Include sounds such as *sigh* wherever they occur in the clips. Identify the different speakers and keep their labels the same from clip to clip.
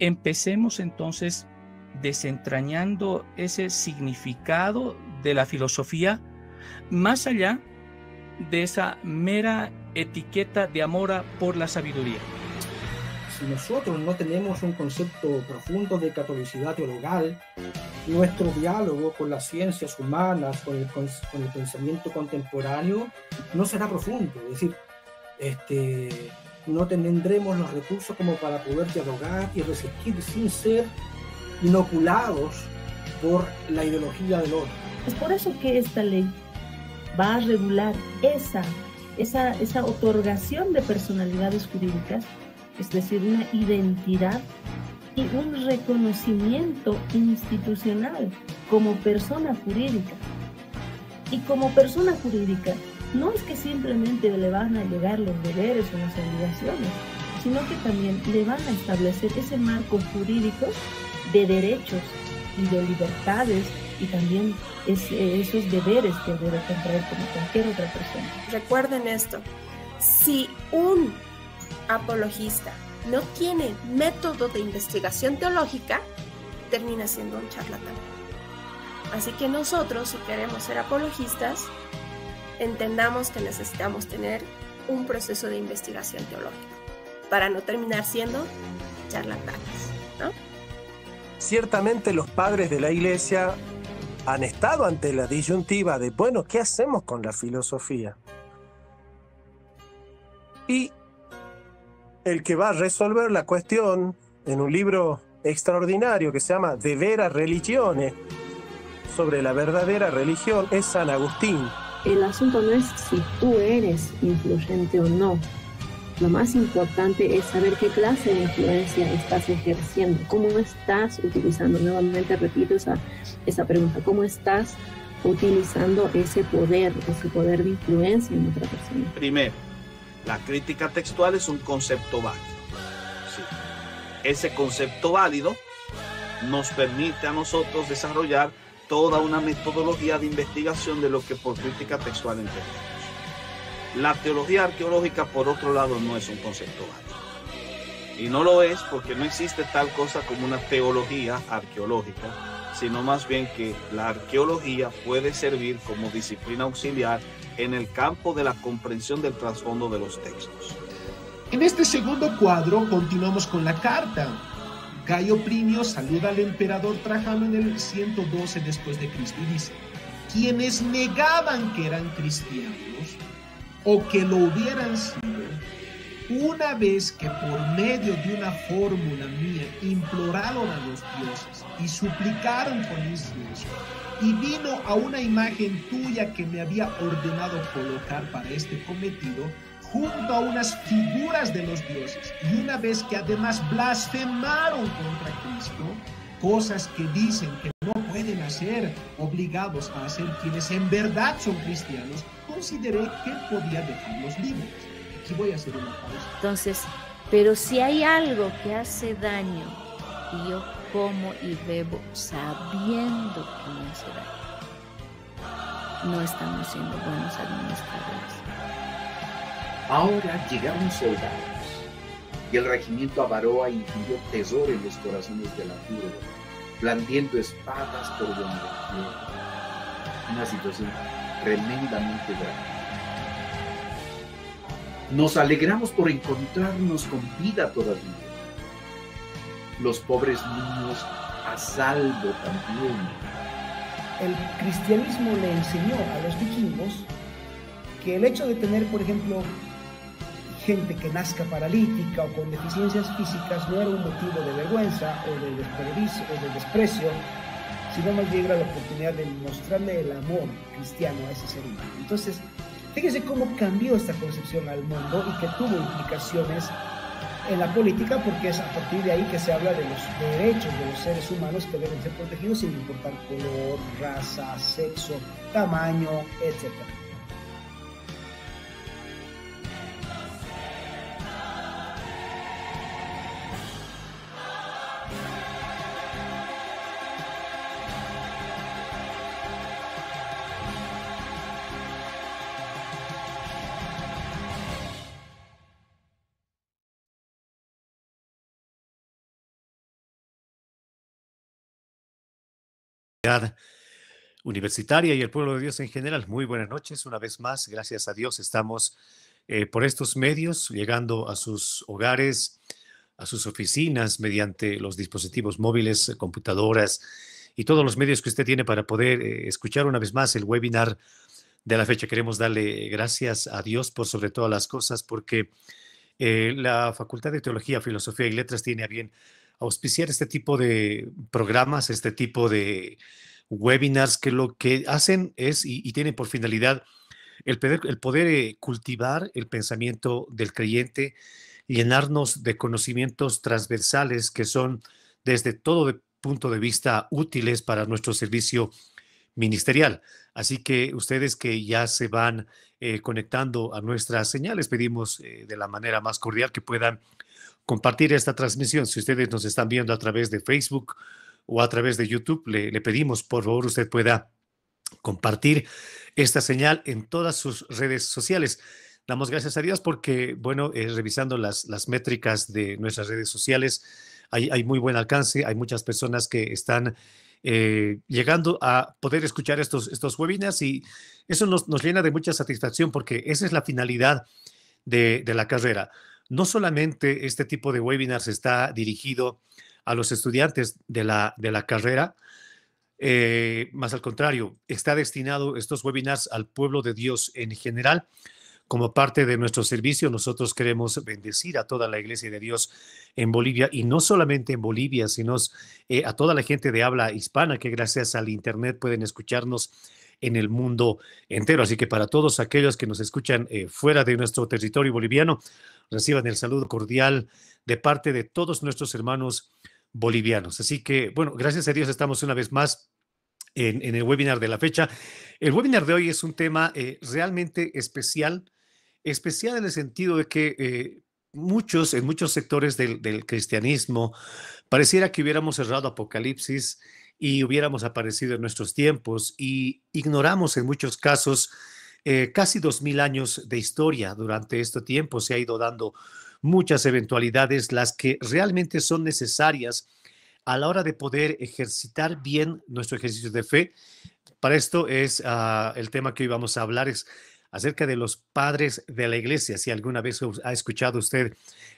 Speaker 1: Empecemos entonces desentrañando ese significado de la filosofía más allá de esa mera etiqueta de amor por la sabiduría.
Speaker 2: Si nosotros no tenemos un concepto profundo de catolicidad teologal, nuestro diálogo con las ciencias humanas, con el, pensamiento contemporáneo, no será profundo. Es decir, este, no tendremos los recursos como para poder dialogar y resistir sin ser inoculados por
Speaker 3: la ideología del otro.
Speaker 1: Es por eso que esta ley va a regular esa, esa, esa otorgación de personalidades jurídicas, es decir, una identidad y un reconocimiento institucional como persona jurídica. Y como persona jurídica, no es que simplemente le van a llegar los deberes o las obligaciones, sino que también le van a establecer ese marco jurídico de derechos y de libertades y también eh, esos deberes que debe contraer como cualquier otra persona. Recuerden esto, si un apologista no tiene método de investigación teológica, termina siendo un charlatán. Así que nosotros, si queremos ser apologistas, entendamos que necesitamos tener un proceso de investigación teológica para no terminar siendo charlatanes.
Speaker 3: Ciertamente los padres de la iglesia han estado ante la disyuntiva de, bueno, ¿qué hacemos con la filosofía? Y el que va a resolver la cuestión en un libro extraordinario que se llama De veras religiones, sobre la verdadera religión, es San Agustín
Speaker 1: el asunto no es si tú eres influyente o no. Lo más importante es saber qué clase de influencia estás ejerciendo, cómo estás utilizando, nuevamente repito esa, esa pregunta, cómo estás utilizando ese poder, ese poder de influencia en otra
Speaker 3: persona. Primero, la crítica textual es un concepto válido. Ese concepto válido nos permite a nosotros desarrollar
Speaker 1: toda una metodología de investigación de lo que por crítica textual entendemos. La teología arqueológica, por otro lado, no es un concepto válido. Y no lo es porque no existe tal cosa como una teología arqueológica, sino más
Speaker 3: bien que la arqueología puede servir como disciplina auxiliar en el campo de la comprensión del trasfondo de los textos. En este segundo cuadro continuamos con la carta, Cayo Plinio saluda al emperador Trajano en el 112 después de Cristo y dice, quienes negaban que eran cristianos
Speaker 2: o que lo hubieran sido, una vez que por medio de una fórmula mía imploraron a los dioses y suplicaron con incienso, y vino a una imagen tuya que me había ordenado colocar para este cometido, junto a unas figuras de los dioses, y una vez que además blasfemaron contra Cristo, cosas que dicen que no pueden hacer, obligados a hacer quienes en verdad son cristianos, consideré que
Speaker 3: podía los libros
Speaker 2: Aquí voy a hacer una pausa.
Speaker 1: Entonces, pero si hay algo que hace daño, y yo como y bebo sabiendo que me hace daño, no estamos siendo buenos administradores.
Speaker 2: Ahora llegaron soldados y el regimiento Avaroa infirió tesoro en los corazones de la turba, blandiendo espadas por donde
Speaker 1: quiera.
Speaker 2: Una situación tremendamente grave. Nos alegramos por encontrarnos con vida todavía. Los pobres niños a salvo también. El cristianismo le enseñó a los vikingos que el hecho
Speaker 1: de tener, por ejemplo, gente que nazca paralítica o con deficiencias físicas no era un motivo de vergüenza o de desperdicio o de desprecio, sino más bien era la oportunidad de mostrarle el amor cristiano a ese ser humano. Entonces, fíjense
Speaker 2: cómo cambió esta concepción al mundo y que tuvo implicaciones en la política porque es a partir de ahí que se habla de los derechos de los seres humanos que deben ser protegidos sin importar color, raza, sexo, tamaño, etcétera.
Speaker 3: universitaria y el pueblo de Dios en general. Muy buenas noches, una vez más, gracias a Dios estamos eh, por estos medios llegando a sus hogares, a sus oficinas mediante los dispositivos móviles, computadoras y todos los medios que usted tiene para poder eh, escuchar una vez más el webinar de la fecha. Queremos darle gracias a Dios por sobre todas las cosas porque eh, la Facultad de Teología, Filosofía y Letras tiene a bien auspiciar este tipo de programas, este tipo de webinars que lo que hacen es y, tienen por finalidad el poder, eh, cultivar el pensamiento del creyente, llenarnos de conocimientos transversales que son desde todo punto de vista útiles para nuestro servicio ministerial. Así que ustedes que ya se van eh, conectando a nuestras señales, pedimos eh, de la manera más cordial que puedan compartir esta transmisión. Si ustedes nos están viendo a través de Facebook o a través de YouTube, le, pedimos por favor usted pueda compartir esta señal en todas sus redes sociales. Damos gracias a Dios porque, bueno, eh, revisando las, las métricas de nuestras redes sociales, hay, muy buen alcance, hay muchas personas que están eh, llegando a poder escuchar estos, estos webinars y eso nos, llena de mucha satisfacción porque esa es la finalidad de, de la carrera no solamente este tipo de webinars está dirigido a los estudiantes de la, de la carrera, eh, más al contrario, está destinado estos webinars al pueblo de Dios en general. Como parte de nuestro servicio, nosotros queremos bendecir a toda la iglesia de Dios en Bolivia y no solamente en Bolivia, sino eh, a toda la gente de habla hispana que gracias al Internet pueden escucharnos en el mundo entero. Así que para todos aquellos que nos escuchan eh, fuera de nuestro territorio boliviano, Reciban el saludo cordial de parte de todos nuestros hermanos bolivianos. Así que, bueno, gracias a Dios estamos una vez más en, el webinar de la fecha. El webinar de hoy es un tema eh, realmente especial, especial en el sentido de que eh, muchos, en muchos sectores del, del, cristianismo, pareciera que hubiéramos cerrado Apocalipsis y hubiéramos aparecido en nuestros tiempos y ignoramos en muchos casos eh, casi dos mil años de historia. Durante este tiempo se ha ido dando muchas eventualidades, las que realmente son necesarias a la hora de poder ejercitar bien nuestro ejercicio de fe. Para esto es ah, el tema que hoy vamos a hablar, es acerca de los padres de la iglesia. Si alguna vez ha escuchado usted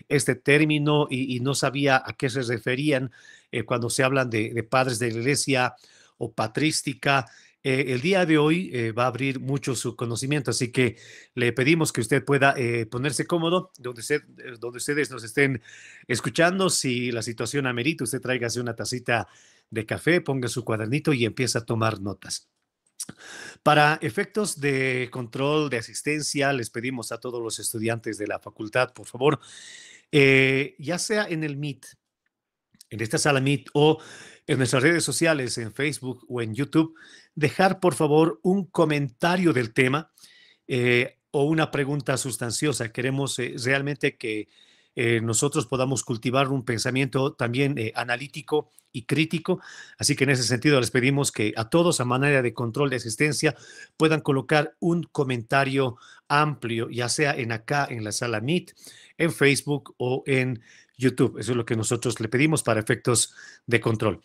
Speaker 3: este término y, no sabía a qué se referían eh, cuando se hablan de, de padres de iglesia o patrística, eh, el día de hoy eh, va a abrir mucho su conocimiento, así que le pedimos que usted pueda eh, ponerse cómodo donde, ustedes nos estén escuchando. Si la situación amerita, usted tráigase una tacita de café, ponga su cuadernito y empieza a tomar notas. Para efectos de control de asistencia, les pedimos a todos los estudiantes de la facultad, por favor, ya sea en el Meet, en esta sala Meet o en nuestras redes sociales, en Facebook o en YouTube, dejar por favor un comentario del tema eh, o una pregunta sustanciosa. Queremos eh, realmente que eh, nosotros podamos cultivar un pensamiento también analítico y crítico. Así que en ese sentido les pedimos que a todos a manera de control de asistencia puedan colocar un comentario amplio, ya sea en acá, en la sala Meet, en Facebook o en YouTube. Eso es lo que nosotros le pedimos para efectos de control.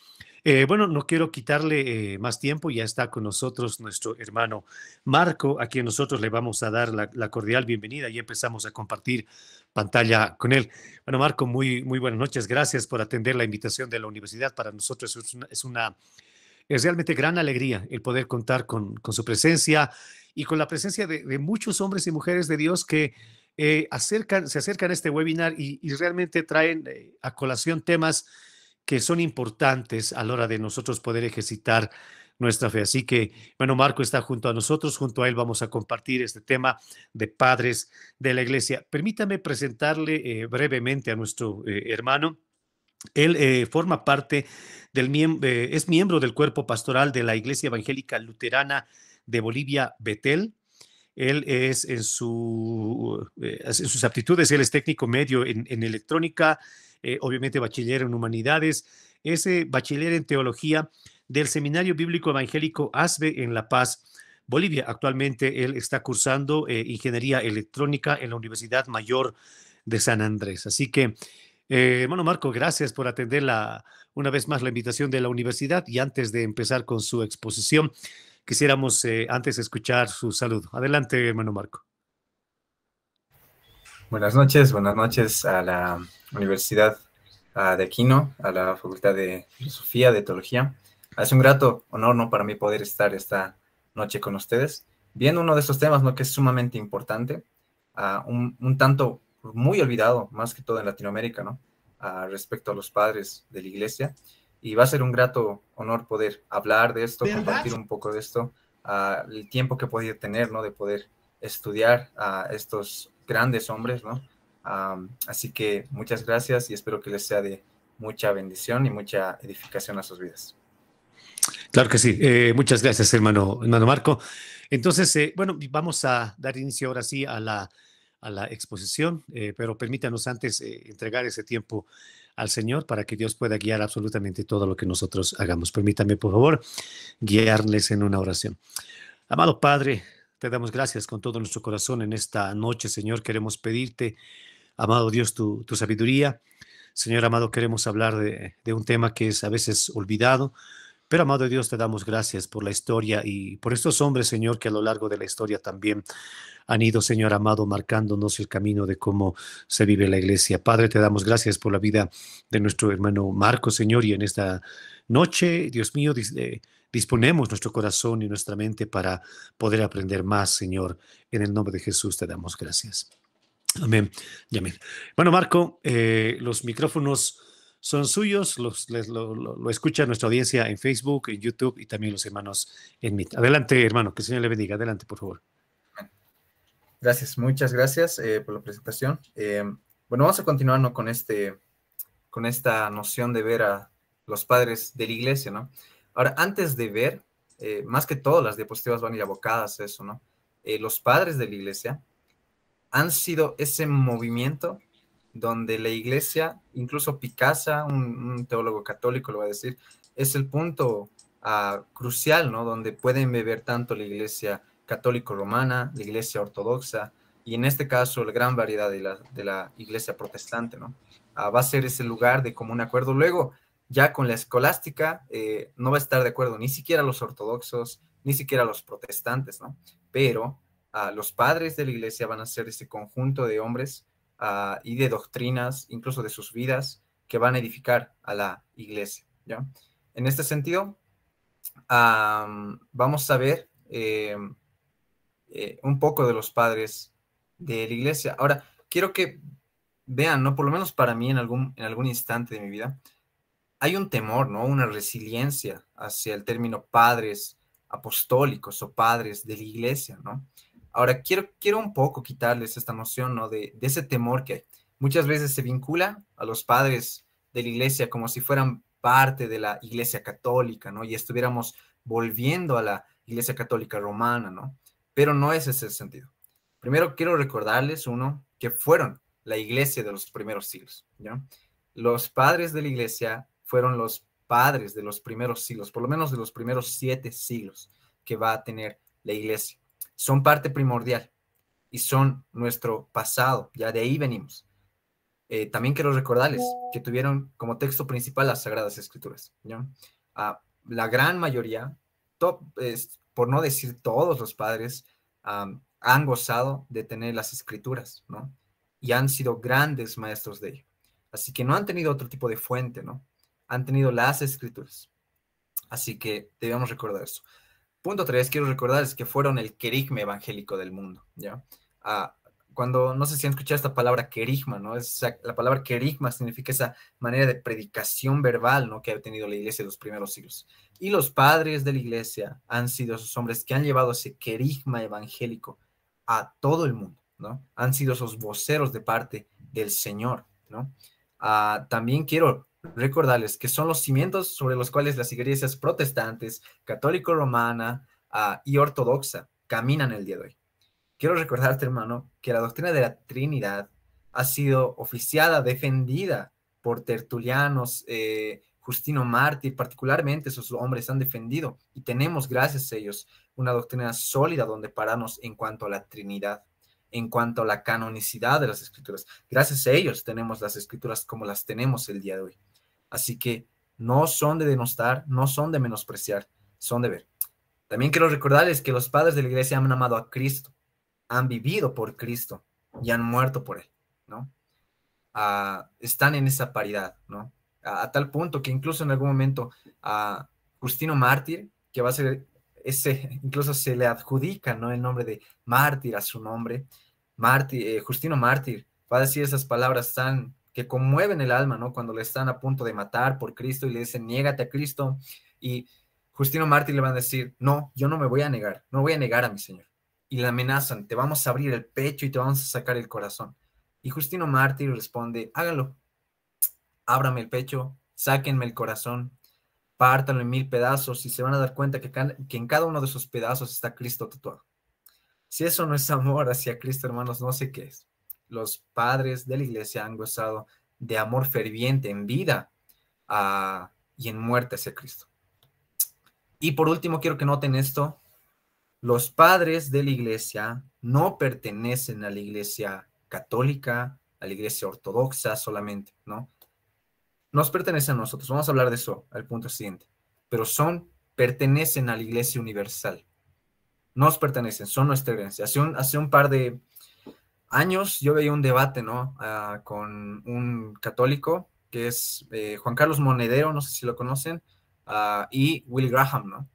Speaker 3: Eh, bueno, no quiero quitarle eh, más tiempo, ya está con nosotros nuestro hermano Marco, a quien nosotros le vamos a dar la, cordial bienvenida y empezamos a compartir pantalla con él. Bueno, Marco, muy, muy buenas noches, gracias por atender la invitación de la universidad, para nosotros es una, es, realmente gran alegría el poder contar con, su presencia y con la presencia de, muchos hombres y mujeres de Dios que... Eh, acercan, se acercan a este webinar y, y realmente traen a colación temas que son importantes a la hora de nosotros poder ejercitar nuestra fe. Así que, bueno, Marco está junto a nosotros, junto a él vamos a compartir este tema de padres de la iglesia. Permítame presentarle eh, brevemente a nuestro eh, hermano. Él eh, forma parte del es miembro del cuerpo pastoral de la Iglesia Evangélica Luterana de Bolivia, Betel. Él es en, su, sus aptitudes, él es técnico medio en electrónica, eh, obviamente bachiller en humanidades, ese bachiller en teología del Seminario Bíblico Evangélico ASBE en La Paz, Bolivia. Actualmente él está cursando eh, ingeniería electrónica en la Universidad Mayor de San Andrés. Así que, eh, hermano Marco, gracias por atender la, una vez más la invitación de la universidad y antes de empezar con su exposición, quisiéramos antes escuchar su saludo. Adelante, hermano Marco.
Speaker 2: Buenas noches, buenas noches a la Universidad ah, de Aquino, a la Facultad de Filosofía, de Teología. Es un grato honor ¿no? para mí poder estar esta noche con ustedes, viendo uno de esos temas ¿no? que es sumamente importante, ah, un, tanto muy olvidado, más que todo en Latinoamérica, ¿no? Ah, respecto a los padres de la iglesia. Y va a ser un grato honor poder hablar de esto, compartir un poco de esto, el tiempo que he tener ¿no? de poder estudiar a estos grandes hombres, ¿no? así que muchas gracias y espero que les sea
Speaker 3: de mucha bendición y mucha edificación a sus vidas. Claro que sí. Eh, muchas gracias, hermano, hermano Marco. Entonces, eh, bueno, vamos a dar inicio ahora sí a la, exposición, eh, pero permítanos antes entregar ese tiempo al Señor para que Dios pueda guiar absolutamente todo lo que nosotros hagamos. Permítame, por favor, guiarles en una oración. Amado Padre, te damos gracias con todo nuestro corazón en esta noche, Señor. Queremos pedirte, amado Dios, tu, sabiduría. Señor amado, queremos hablar de, un tema que es a veces olvidado, pero amado Dios, te damos gracias por la historia y por estos hombres, Señor, que a lo largo de la historia también han ido, Señor amado, marcándonos el camino de cómo se vive la iglesia. Padre, te damos gracias por la vida de nuestro hermano Marco, Señor, y en esta noche, Dios mío, disponemos nuestro corazón y nuestra mente para poder aprender más, Señor. En el nombre de Jesús te damos gracias. Amén y amén. Bueno, Marco, eh, los micrófonos son suyos, los, lo, escucha nuestra audiencia en Facebook, en YouTube y también los hermanos en MIT. Adelante, hermano, que el Señor le bendiga. Adelante, por favor.
Speaker 2: Gracias, muchas gracias eh, por la presentación. Eh, bueno, vamos a continuar ¿no? con, este, con esta noción de ver a los padres de la iglesia, ¿no? Ahora, antes de ver, eh, más que todo las diapositivas van a ir abocadas a eso, ¿no? Eh, los padres de la iglesia han sido ese movimiento donde la iglesia, incluso Picasa, un, teólogo católico lo va a decir, es el punto ah, crucial, ¿no? Donde pueden beber tanto la iglesia católico-romana, la iglesia ortodoxa, y en este caso la gran variedad de la, iglesia protestante, ¿no? Ah, va a ser ese lugar de común acuerdo. Luego, ya con la escolástica eh, no va a estar de acuerdo ni siquiera los ortodoxos, ni siquiera los protestantes, ¿no? Pero ah, los padres de la iglesia van a ser este conjunto de hombres ah, y de doctrinas, incluso de sus vidas, que van a edificar a la iglesia, ¿ya? En este sentido, vamos a ver eh, eh, un poco de los padres de la iglesia. Ahora, quiero que vean, ¿no? Por lo menos para mí en algún, en algún instante de mi vida, hay un temor, ¿no? Una resiliencia hacia el término padres apostólicos o padres de la iglesia, ¿no? Ahora, quiero, quiero un poco quitarles esta noción, ¿no? De, ese temor que muchas veces se vincula a los padres de la iglesia como si fueran parte de la iglesia católica, ¿no? Y estuviéramos volviendo a la iglesia católica romana, ¿no? Pero no es ese el sentido. Primero quiero recordarles, uno, que fueron la iglesia de los primeros siglos, ¿ya? Los padres de la iglesia fueron los padres de los primeros siglos, por lo menos de los primeros siete siglos que va a tener la iglesia. Son parte primordial y son nuestro pasado, ya de ahí venimos. Eh, también quiero recordarles que tuvieron como texto principal las Sagradas Escrituras. Ah, la gran mayoría, por no decir todos los padres, han gozado de tener las Escrituras, ¿no? Y han sido grandes maestros de ello. Así que no han tenido otro tipo de fuente, ¿no? han tenido las escrituras. Así que debemos recordar eso. Punto 3, quiero recordar es que fueron el querigma evangélico del mundo, ¿ya? Ah, cuando, no sé si han escuchado esta palabra querigma, ¿no? Es, la palabra querigma significa esa manera de predicación verbal, ¿no? Que ha tenido la iglesia en los primeros siglos. Y los padres de la iglesia han sido esos hombres que han llevado ese querigma evangélico a todo el mundo, ¿no? Han sido esos voceros de parte del Señor, ¿no? Ah, también quiero recordarles que son los cimientos sobre los cuales las iglesias protestantes, católico-romana ah, y ortodoxa caminan el día de hoy. Quiero recordarte, hermano, que la doctrina de la Trinidad ha sido oficiada, defendida por tertulianos, eh, Justino Mártir, particularmente esos hombres han defendido y tenemos, gracias a ellos, una doctrina sólida donde pararnos en cuanto a la Trinidad en cuanto a la canonicidad de las escrituras. Gracias a ellos tenemos las escrituras como las tenemos el día de hoy. Así que no son de denostar, no son de menospreciar, son de ver. También quiero recordarles que los padres de la iglesia han amado a Cristo, han vivido por Cristo y han muerto por Él, ¿no? Ah, están en esa paridad, ¿no? A, tal punto que incluso en algún momento a Justino Mártir, que va a ser ese, incluso se le adjudica, ¿no? El nombre de mártir a su nombre, mártir, eh, Justino Mártir, va a decir esas palabras tan que conmueven el alma, ¿no? Cuando le están a punto de matar por Cristo y le dicen, niégate a Cristo. Y Justino Martí le van a decir, no, yo no me voy a negar, no voy a negar a mi Señor. Y le amenazan, te vamos a abrir el pecho y te vamos a sacar el corazón. Y Justino Mártir responde, hágalo, ábrame el pecho, sáquenme el corazón, pártalo en mil pedazos y se van a dar cuenta que, que en cada uno de esos pedazos está Cristo tatuado. Si eso no es amor hacia Cristo, hermanos, no sé qué es los padres de la iglesia han gozado de amor ferviente en vida ah, y en muerte hacia Cristo. Y por último, quiero que noten esto. Los padres de la iglesia no pertenecen a la iglesia católica, a la iglesia ortodoxa solamente, ¿no? Nos pertenecen a nosotros. Vamos a hablar de eso al punto siguiente. Pero son, pertenecen a la iglesia universal. Nos pertenecen, son nuestra herencia. hace un par de, años yo veía un debate, ¿no? Ah, con un católico que es eh, Juan Carlos Monedero, no sé si lo conocen, ah, y Will Graham, ¿no?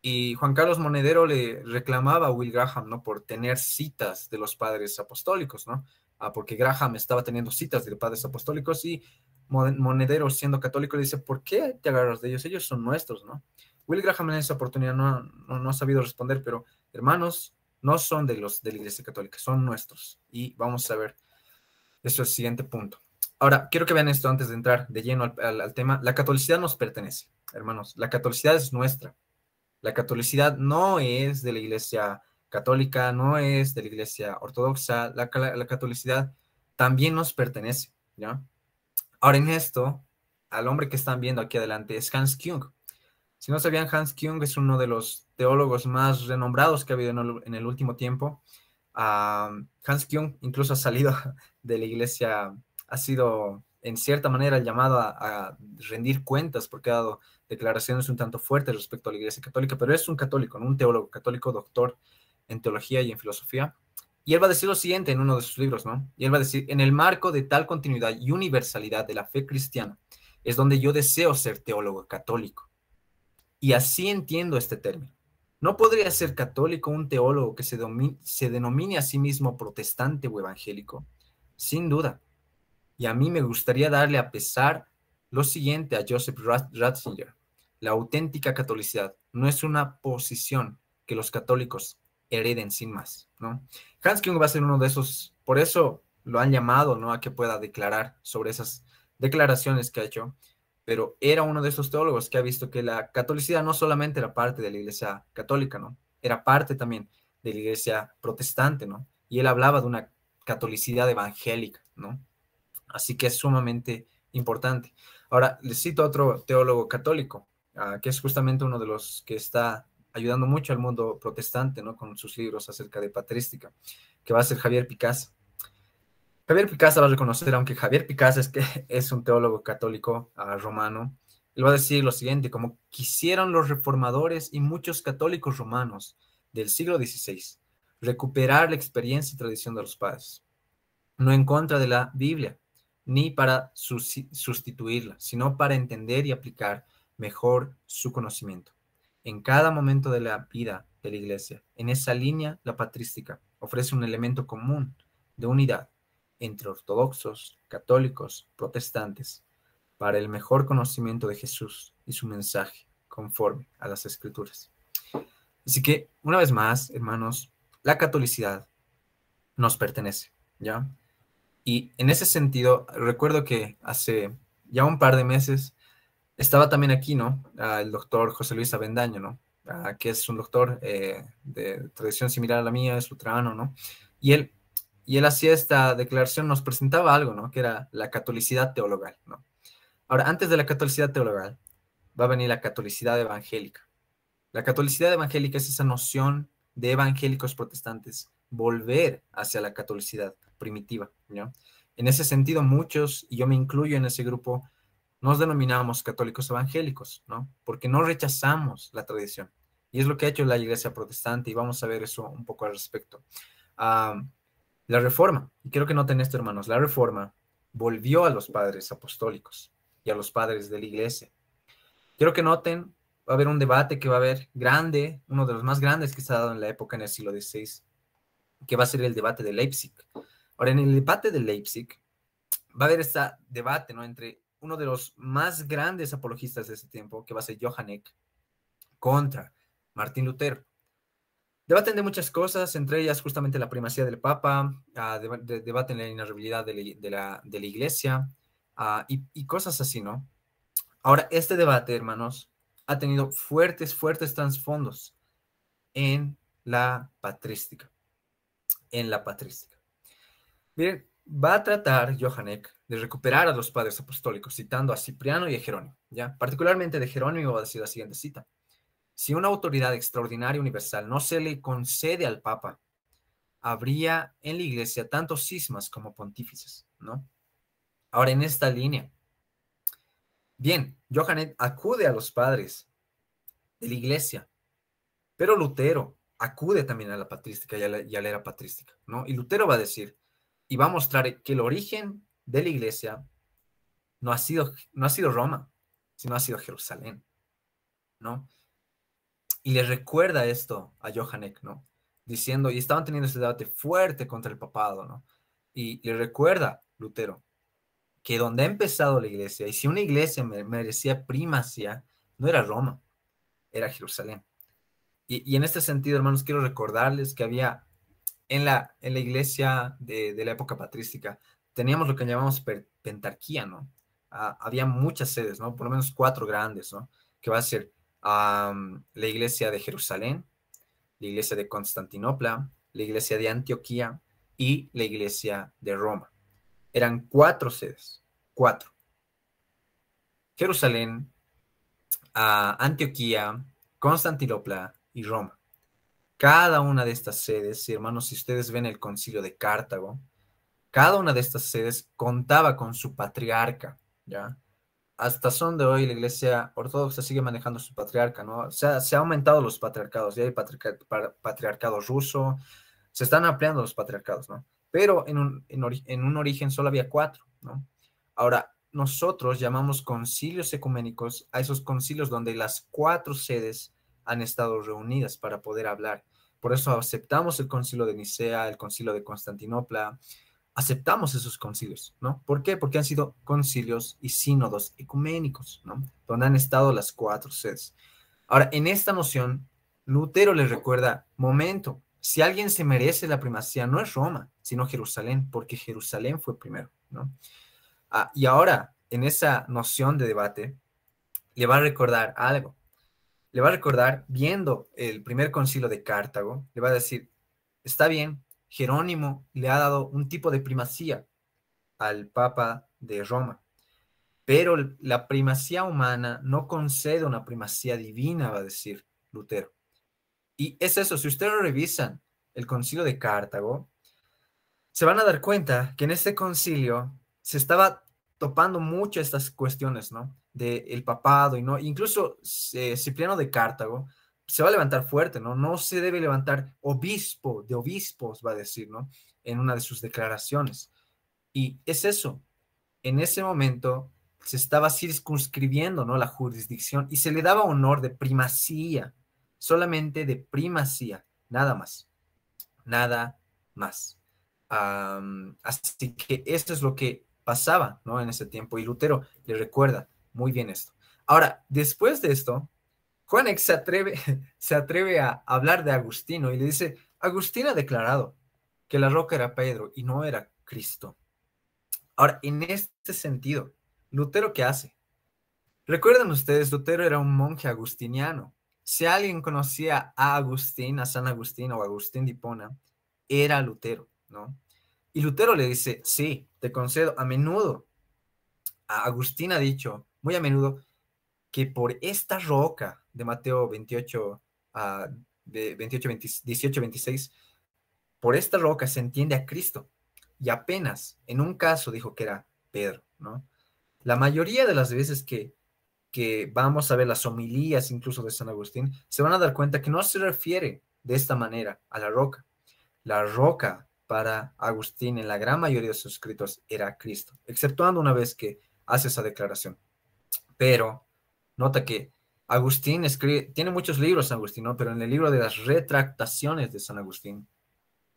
Speaker 2: Y Juan Carlos Monedero le reclamaba a Will Graham, ¿no? Por tener citas de los padres apostólicos, ¿no? Ah, porque Graham estaba teniendo citas de padres apostólicos y Monedero, siendo católico, le dice, ¿por qué te agarras de ellos? Ellos son nuestros, ¿no? Will Graham en esa oportunidad no, no ha sabido responder, pero hermanos, no son de los de la Iglesia Católica, son nuestros. Y vamos a ver eso es el siguiente punto. Ahora, quiero que vean esto antes de entrar de lleno al, tema. La catolicidad nos pertenece, hermanos. La catolicidad es nuestra. La catolicidad no es de la Iglesia Católica, no es de la Iglesia Ortodoxa. La, catolicidad también nos pertenece, ¿ya? Ahora, en esto, al hombre que están viendo aquí adelante es Hans Kung. Si no sabían, Hans Jung es uno de los teólogos más renombrados que ha habido en el, último tiempo. Hans Jung incluso ha salido *laughs* de la iglesia, ha sido en cierta manera llamado a, rendir cuentas porque ha dado declaraciones un tanto fuertes respecto a la iglesia católica, pero es un católico, un teólogo católico, doctor en teología y en filosofía. Y él va a decir lo siguiente en uno de sus libros, ¿no? Y él va a decir, en el marco de tal continuidad y universalidad de la fe cristiana, es donde yo deseo ser teólogo católico y así entiendo este término. No podría ser católico un teólogo que se, se denomine a sí mismo protestante o evangélico, sin duda. Y a mí me gustaría darle a pesar lo siguiente a Joseph Ratzinger. La auténtica catolicidad no es una posición que los católicos hereden sin más, ¿no? Hans Kung va a ser uno de esos, por eso lo han llamado, ¿no? A que pueda declarar sobre esas declaraciones que ha hecho pero era uno de esos teólogos que ha visto que la catolicidad no solamente era parte de la iglesia católica, ¿no? Era parte también de la iglesia protestante, ¿no? Y él hablaba de una catolicidad evangélica, ¿no? Así que es sumamente importante. Ahora, les cito a otro teólogo católico, ah, que es justamente uno de los que está ayudando mucho al mundo protestante, ¿no? Con sus libros acerca de patrística, que va a ser Javier Picasso. Javier Picasa va a reconocer, aunque Javier Picasa es, que *laughs* es un teólogo católico ah, romano, él va a decir lo siguiente, como quisieron los reformadores y muchos católicos romanos del siglo XVI recuperar la experiencia y tradición de los padres, no en contra de la Biblia, ni para sustituirla, sino para entender y aplicar mejor su conocimiento. En cada momento de la vida de la iglesia, en esa línea, la patrística ofrece un elemento común de unidad entre ortodoxos, católicos, protestantes, para el mejor conocimiento de Jesús y su mensaje conforme a las escrituras. Así que, una vez más, hermanos, la catolicidad nos pertenece, ¿ya? Y en ese sentido, recuerdo que hace ya un par de meses estaba también aquí, ¿no? El doctor José Luis Avendaño, ¿no? Ah, que es un doctor eh, de tradición similar a la mía, es luterano, ¿no? Y él y él hacía esta declaración, nos presentaba algo, ¿no? Que era la catolicidad teologal, ¿no? Ahora, antes de la catolicidad teologal, va a venir la catolicidad evangélica. La catolicidad evangélica es esa noción de evangélicos protestantes, volver hacia la catolicidad primitiva, ¿no? En ese sentido, muchos, y yo me incluyo en ese grupo, nos denominamos católicos evangélicos, ¿no? Porque no rechazamos la tradición. Y es lo que ha hecho la iglesia protestante, y vamos a ver eso un poco al respecto. Ah... La reforma, y quiero que noten esto hermanos, la reforma volvió a los padres apostólicos y a los padres de la iglesia. Quiero que noten, va a haber un debate que va a haber grande, uno de los más grandes que se ha dado en la época en el siglo XVI, que va a ser el debate de Leipzig. Ahora, en el debate de Leipzig va a haber este debate ¿no? entre uno de los más grandes apologistas de ese tiempo, que va a ser Johann Eck, contra Martín Lutero. Debaten de muchas cosas, entre ellas justamente la primacía del Papa, ah, debate debaten la inarribilidad de, la, Iglesia ah, y, cosas así, ¿no? Ahora, este debate, hermanos, ha tenido fuertes, fuertes trasfondos en la patrística. En la patrística. Bien, va a tratar Johannek de recuperar a los padres apostólicos, citando a Cipriano y a Jerónimo, ¿ya? Particularmente de Jerónimo va a decir la siguiente cita. Si una autoridad extraordinaria universal no se le concede al Papa, habría en la iglesia tantos cismas como pontífices, ¿no? Ahora, en esta línea. Bien, Johannet acude a los padres de la iglesia, pero Lutero acude también a la patrística y a la, era patrística, ¿no? Y Lutero va a decir y va a mostrar que el origen de la iglesia no ha sido, no ha sido Roma, sino ha sido Jerusalén, ¿no? Y le recuerda esto a Johanek, ¿no? Diciendo, y estaban teniendo ese debate fuerte contra el papado, ¿no? Y le recuerda Lutero que donde ha empezado la iglesia, y si una iglesia merecía primacía, no era Roma, era Jerusalén. Y, en este sentido, hermanos, quiero recordarles que había en la, en la iglesia de, la época patrística, teníamos lo que llamamos pentarquía, ¿no? Ah, había muchas sedes, ¿no? Por lo menos cuatro grandes, ¿no? Que va a ser Mm, la iglesia de Jerusalén, la iglesia de Constantinopla, la iglesia de Antioquía y la iglesia de Roma. Eran cuatro sedes, cuatro. Jerusalén, a ah, Antioquía, Constantinopla y Roma. Cada una de estas sedes, hermanos, si ustedes ven el concilio de Cartago, cada una de estas sedes contaba con su patriarca, ¿ya? hasta son de hoy la iglesia ortodoxa sigue manejando su patriarca, ¿no? Se ha, se aumentado los patriarcados, ya hay patriarcado ruso, se están ampliando los patriarcados, ¿no? Pero en un, en un origen solo había cuatro, ¿no? Ahora, nosotros llamamos concilios ecuménicos a esos concilios donde las cuatro sedes han estado reunidas para poder hablar. Por eso aceptamos el concilio de Nicea, el concilio de Constantinopla, aceptamos esos concilios, ¿no? ¿Por qué? Porque han sido concilios y sínodos ecuménicos, ¿no? Donde han estado las cuatro sedes. Ahora, en esta noción, Lutero le recuerda, momento, si alguien se merece la primacía, no es Roma, sino Jerusalén, porque Jerusalén fue primero, ¿no? Ah, y ahora, en esa noción de debate, le va a recordar algo. Le va a recordar, viendo el primer concilio de Cartago, le va a decir, está bien, Jerónimo le ha dado un tipo de primacía al Papa de Roma. Pero la primacía humana no concede una primacía divina, va a decir Lutero. Y es eso, si ustedes revisan el concilio de Cartago, se van a dar cuenta que en este concilio se estaba topando mucho estas cuestiones, ¿no? De el papado y no, incluso eh, Cipriano de Cartago se va a levantar fuerte, ¿no? No se debe levantar obispo de obispos, va a decir, ¿no? En una de sus declaraciones. Y es eso. En ese momento se estaba circunscribiendo, ¿no? La jurisdicción y se le daba honor de primacía, solamente de primacía, nada más, nada más. así que esto es lo que pasaba, ¿no? En ese tiempo. Y Lutero le recuerda muy bien esto. Ahora, después de esto, Juanex se atreve, *laughs* se atreve a hablar de Agustino y le dice, Agustín ha declarado que la roca era Pedro y no era Cristo. Ahora, en este sentido, Lutero, ¿qué hace? Recuerden ustedes, Lutero era un monje agustiniano. Si alguien conocía a Agustín, a San Agustín o Agustín de era Lutero, ¿no? Y Lutero le dice, sí, te concedo, a menudo, a Agustín ha dicho, muy a menudo, que por esta roca de Mateo 28 a de 28, 18, 26, por esta roca se entiende a Cristo. Y apenas en un caso dijo que era Pedro, ¿no? La mayoría de las veces que, que vamos a ver las homilías incluso de San Agustín, se van a dar cuenta que no se refiere de esta manera a la roca. La roca para Agustín en la gran mayoría de sus escritos era Cristo, exceptuando una vez que hace esa declaración. Pero nota que Agustín escribe, tiene muchos libros Agustín, ¿no? pero en el libro de las retractaciones de San Agustín,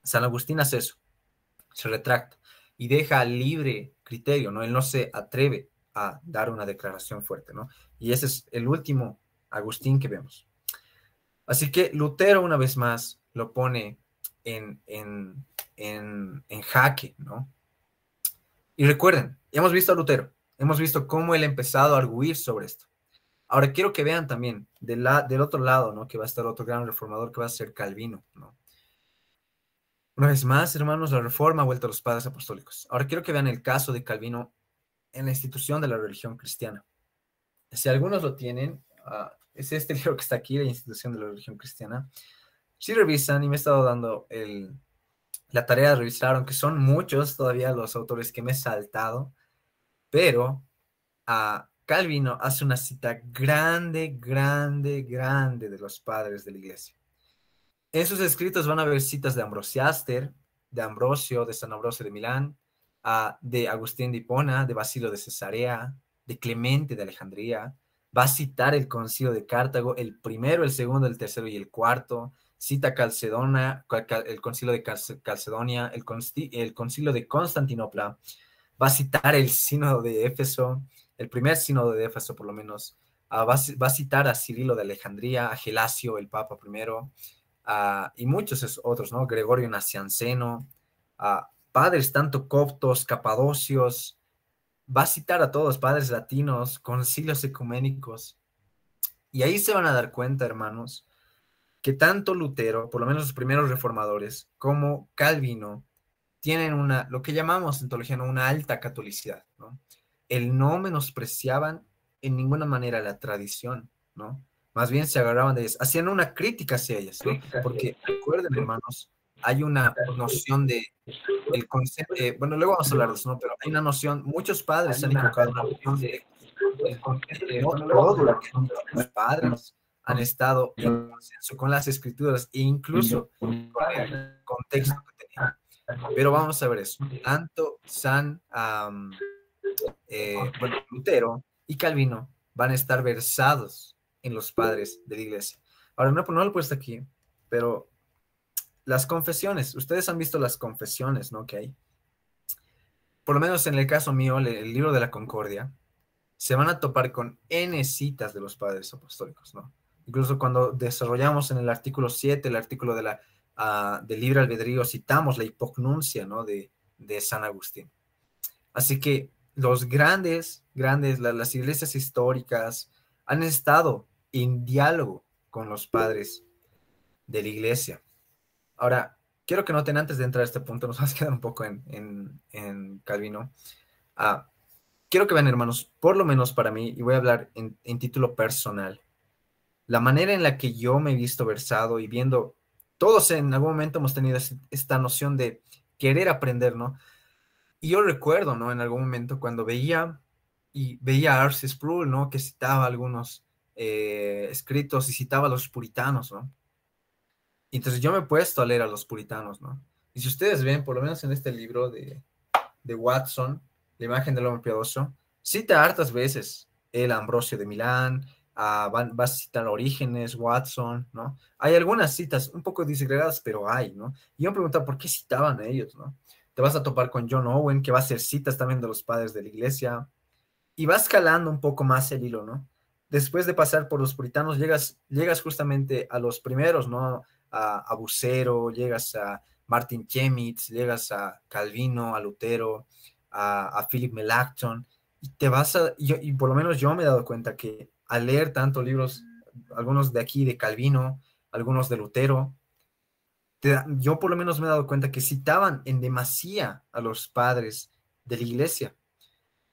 Speaker 2: San Agustín hace eso, se retracta y deja libre criterio, ¿no? Él no se atreve a dar una declaración fuerte, ¿no? Y ese es el último Agustín que vemos. Así que Lutero una vez más lo pone en, jaque, ¿no? Y recuerden, hemos visto a Lutero, hemos visto cómo él ha empezado a arguir sobre esto Ahora quiero que vean también de del otro lado, ¿no? Que va a estar otro gran reformador que va a ser Calvino, ¿no? Una vez más, hermanos, la reforma ha vuelto a los padres apostólicos. Ahora quiero que vean el caso de Calvino en la institución de la religión cristiana. Si algunos lo tienen, ah, es este *laughs* libro que está aquí, la institución de la religión cristiana. Si revisan, y me he estado dando la tarea de revisar, aunque son muchos todavía los autores que me he saltado, pero a ah, Calvino hace una cita grande, grande, grande de los padres de la iglesia. En sus escritos van a haber citas de Ambrosiaster, de Ambrosio, de San Ambrosio de Milán, ah, de Agustín de Hipona, de Basilio de Cesarea, de Clemente de Alejandría. Va a citar el concilio de Cartago, el primero, el segundo, el tercero y el cuarto. Cita Calcedona, el concilio de Calcedonia, el, concilio de Constantinopla. Va a citar el sínodo de Éfeso, el primer sínodo de Éfeso por lo menos, ah, va, a citar a Cirilo de Alejandría, a Gelasio, el Papa primero, ah, y muchos otros, ¿no? Gregorio Nacianceno, a ah, padres tanto coptos, capadocios, va a citar a todos, padres latinos, concilios ecuménicos. Y ahí se van a dar cuenta, hermanos, que tanto Lutero, por lo menos los primeros reformadores, como Calvino, tienen una, lo que llamamos en teología, una alta catolicidad, ¿no? el no menospreciaban en ninguna manera la tradición, ¿no? Más bien se agarraban de ellas, hacían una crítica hacia ellas, ¿no? Porque recuerden, hermanos, hay una noción de el concepto, eh, bueno, luego vamos a hablar de eso, ¿no? Pero hay una noción, muchos padres han equivocado en noción de, no los padres han estado en consenso con las escrituras e incluso con el contexto que tenían. Pero vamos a ver eso. Tanto San eh, bueno, Lutero y Calvino van a estar versados en los padres de la iglesia. Ahora, no, lo he puesto aquí, pero las confesiones, ustedes han visto las confesiones, ¿no? Que hay. Por lo menos en el caso mío, el, libro de la Concordia, se van a topar con N citas de los padres apostólicos, ¿no? Incluso cuando desarrollamos en el artículo 7, el artículo de la, ah, del libre albedrío, citamos la hipocnuncia, ¿no? de San Agustín. Así que los grandes, grandes, las, iglesias históricas han estado en diálogo con los padres de la iglesia. Ahora, quiero que noten antes de entrar a este punto, *laughs* nos vamos a quedar un poco en, en, en Calvino. Ah, quiero que vean, hermanos, por lo menos para mí, y voy a hablar en, en, título personal, la manera en la que yo me he visto versado y viendo, todos en algún momento hemos tenido esta noción de querer aprender, ¿no? Y yo recuerdo, ¿no? En algún momento cuando veía y veía a Arce Sproul, ¿no? Que citaba algunos eh, escritos y citaba a los puritanos, ¿no? entonces yo me he puesto a leer a los puritanos, ¿no? Y si ustedes ven, por lo menos en este libro de, Watson, La imagen del hombre piadoso, cita hartas veces el Ambrosio de Milán, ah, va vas a citar Orígenes, Watson, ¿no? Hay algunas citas un poco disgregadas, pero hay, ¿no? Y yo me preguntaba, ¿por qué citaban a ellos, no? te vas a topar con John Owen, que va a hacer citas también de los padres de la iglesia, y vas calando un poco más el hilo, ¿no? Después de pasar por los puritanos, llegas, llegas justamente a los primeros, ¿no? A, a Bucero, llegas a Martin Chemitz, llegas a Calvino, a Lutero, a, Philip Melanchthon, y te vas a, y, y por lo menos yo me he dado cuenta que al leer tantos libros, algunos de aquí de Calvino, algunos de Lutero, yo por lo menos me he dado cuenta que citaban en demasía a los padres de la iglesia.